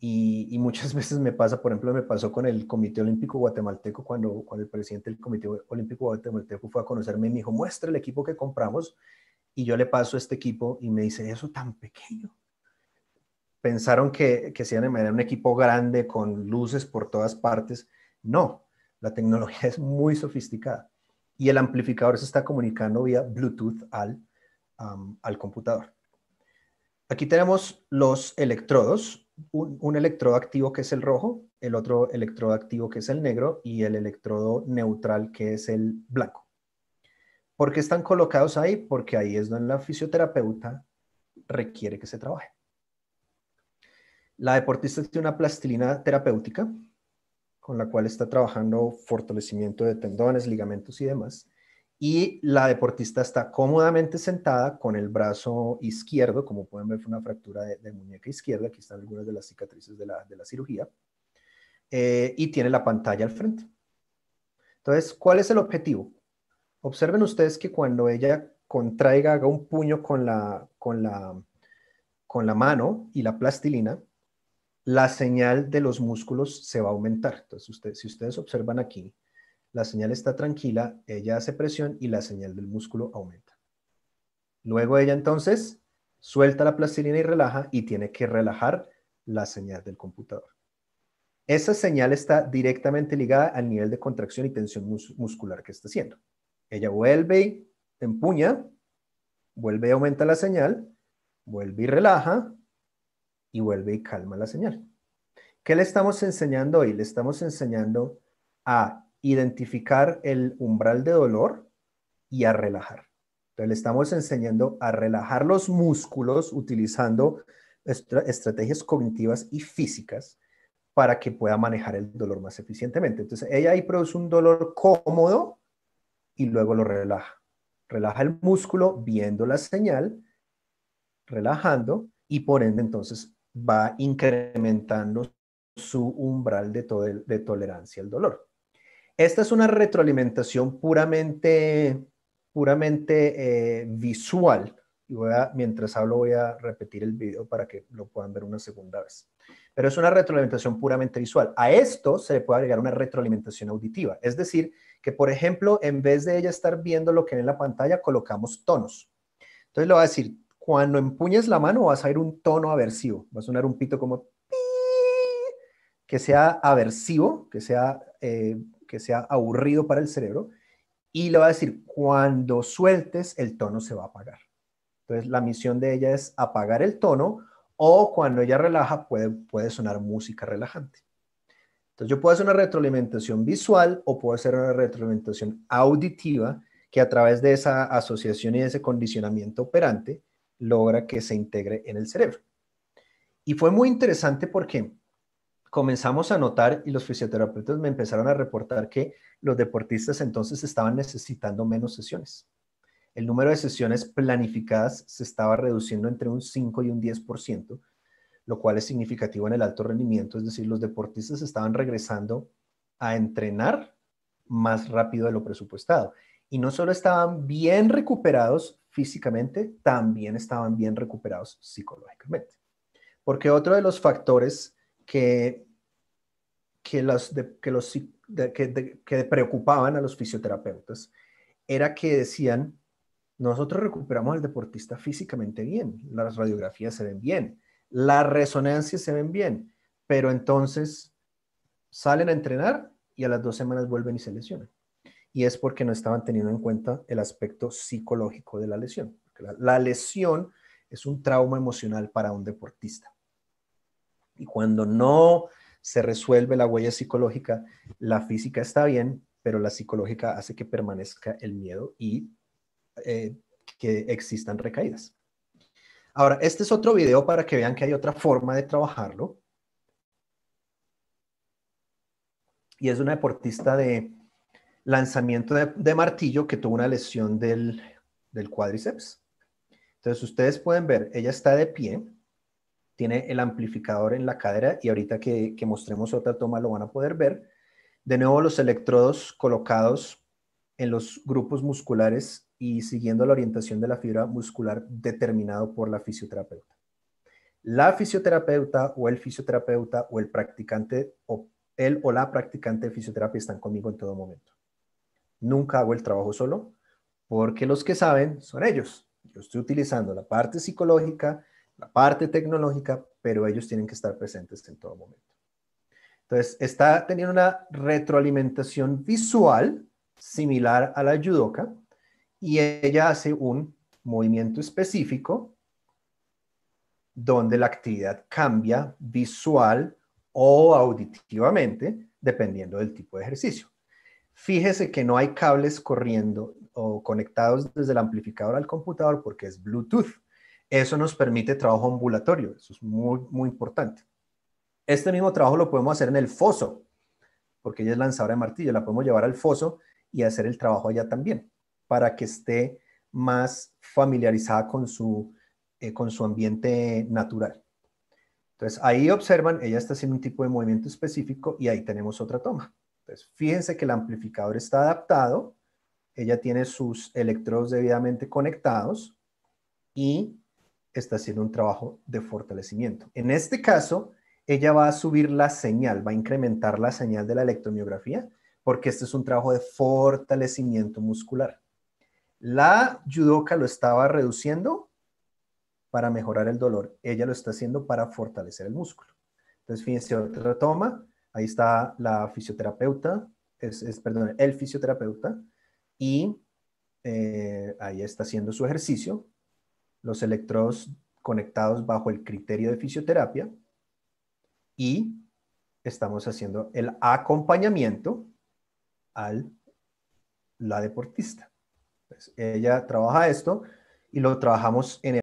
Y, muchas (laughs) veces me pasa, por ejemplo, me pasó con el Comité Olímpico Guatemalteco, cuando, cuando el presidente del Comité Olímpico Guatemalteco fue a conocerme y me dijo, muestra el equipo que compramos. Y yo le paso este equipo y me dice, eso tan pequeño. Pensaron que, que se iban a un equipo grande con luces por todas partes. No, la tecnología (laughs) es muy sofisticada y el amplificador se está comunicando vía Bluetooth al, computador. Aquí tenemos los electrodos, un, un, electrodo activo que es el rojo, el otro electrodo activo que es el negro y el electrodo neutral que es el blanco. ¿Por qué están colocados ahí? Porque ahí es donde la fisioterapeuta requiere que se trabaje. La deportista tiene una plastilina terapéutica, con la cual está trabajando fortalecimiento de tendones, ligamentos y demás. Y la deportista está cómodamente sentada con el brazo izquierdo, como pueden ver fue una fractura de, muñeca izquierda, aquí están algunas de las cicatrices de la, cirugía, eh, y tiene la pantalla al frente. Entonces, ¿cuál es el objetivo? Observen ustedes que cuando ella contraiga, haga un puño con la, con la, con la mano y la plastilina, la señal de los músculos se va a aumentar. Entonces, si ustedes observan aquí, la señal está tranquila, ella hace presión y la señal del músculo aumenta. Luego ella entonces suelta la plastilina y relaja y tiene que relajar la señal del computador. Esa señal está directamente ligada al nivel de contracción y tensión muscular que está haciendo. Ella vuelve y empuña, vuelve y aumenta la señal, vuelve y relaja, y vuelve y calma la señal. ¿Qué le estamos enseñando hoy? Le estamos enseñando a identificar el umbral de dolor y a relajar. Entonces le estamos enseñando a relajar los músculos utilizando estrategias cognitivas y físicas para que pueda manejar el dolor más eficientemente. Entonces ella ahí produce un dolor cómodo y luego lo relaja. Relaja el músculo viendo la señal, relajando y por ende entonces va incrementando su umbral de, tolerancia al dolor. Esta es una retroalimentación puramente, eh, visual. Y mientras hablo voy a repetir el video para que lo puedan ver una segunda vez. Pero es una retroalimentación puramente visual. A esto se le puede agregar una retroalimentación auditiva. Es decir, que por ejemplo, en vez de ella estar viendo lo que ve en la pantalla, colocamos tonos. Entonces le va a decir, cuando empuñes la mano vas a ir un tono aversivo, va a sonar un pito como que sea aversivo, que sea, eh, que sea aburrido para el cerebro, y le va a decir, cuando sueltes, el tono se va a apagar. Entonces, la misión de ella es apagar el tono o cuando ella relaja puede, puede sonar música relajante. Entonces, yo puedo hacer una retroalimentación visual o puedo hacer una retroalimentación auditiva que a través de esa asociación y ese condicionamiento operante logra que se integre en el cerebro. Y fue muy interesante porque comenzamos a notar y los fisioterapeutas me empezaron a reportar que los deportistas entonces estaban necesitando menos sesiones. El número de sesiones planificadas se estaba reduciendo entre un 5 y un 10%, lo cual es significativo en el alto rendimiento, es decir, los deportistas estaban regresando a entrenar más rápido de lo presupuestado. Y no solo estaban bien recuperados, físicamente, también estaban bien recuperados psicológicamente. Porque otro de los factores que, que, los, los, que, preocupaban a los fisioterapeutas era que decían, nosotros recuperamos al deportista físicamente bien, las radiografías se ven bien, las resonancias se ven bien, pero entonces salen a entrenar y a las dos semanas vuelven y se lesionan y es porque no estaban teniendo en cuenta el aspecto psicológico de la lesión. La, lesión es un trauma emocional para un deportista. Y cuando no se resuelve la huella psicológica, la física está bien, pero la psicológica hace que permanezca el miedo y eh, que existan recaídas. Ahora, este es otro video para que vean que hay otra forma de trabajarlo. Y es una deportista de lanzamiento de, martillo que tuvo una lesión del, del cuádriceps. Entonces ustedes pueden ver, ella está de pie, tiene el amplificador en la cadera y ahorita que, que mostremos otra toma lo van a poder ver. De nuevo los electrodos colocados en los grupos musculares y siguiendo la orientación de la fibra muscular determinado por la fisioterapeuta. La fisioterapeuta o el fisioterapeuta o el practicante o él o la practicante de fisioterapia están conmigo en todo momento nunca hago el trabajo solo, porque los que saben son ellos. Yo estoy utilizando la parte psicológica, la parte tecnológica, pero ellos tienen que estar presentes en todo momento. Entonces, está teniendo una retroalimentación visual similar a la judoka y ella hace un movimiento específico donde la actividad cambia visual o auditivamente dependiendo del tipo de ejercicio. Fíjese que no hay cables corriendo o conectados desde el amplificador al computador porque es Bluetooth. Eso nos permite trabajo ambulatorio, eso es muy, muy importante. Este mismo trabajo lo podemos hacer en el foso, porque ella es lanzadora de martillo, la podemos llevar al foso y hacer el trabajo allá también, para que esté más familiarizada con su, eh, con su ambiente natural. Entonces ahí observan, ella está haciendo un tipo de movimiento específico y ahí tenemos otra toma. Entonces, fíjense que el amplificador está adaptado, ella tiene sus electrodos debidamente conectados y está haciendo un trabajo de fortalecimiento. En este caso, ella va a subir la señal, va a incrementar la señal de la electromiografía, porque este es un trabajo de fortalecimiento muscular. La judoka lo estaba reduciendo para mejorar el dolor. Ella lo está haciendo para fortalecer el músculo. Entonces, fíjense, otra toma, Ahí está la fisioterapeuta, es, perdón, el fisioterapeuta, y eh, ahí está haciendo su ejercicio, los electrodos conectados bajo el criterio de fisioterapia, y estamos haciendo el acompañamiento al la deportista. ella trabaja esto y lo trabajamos en el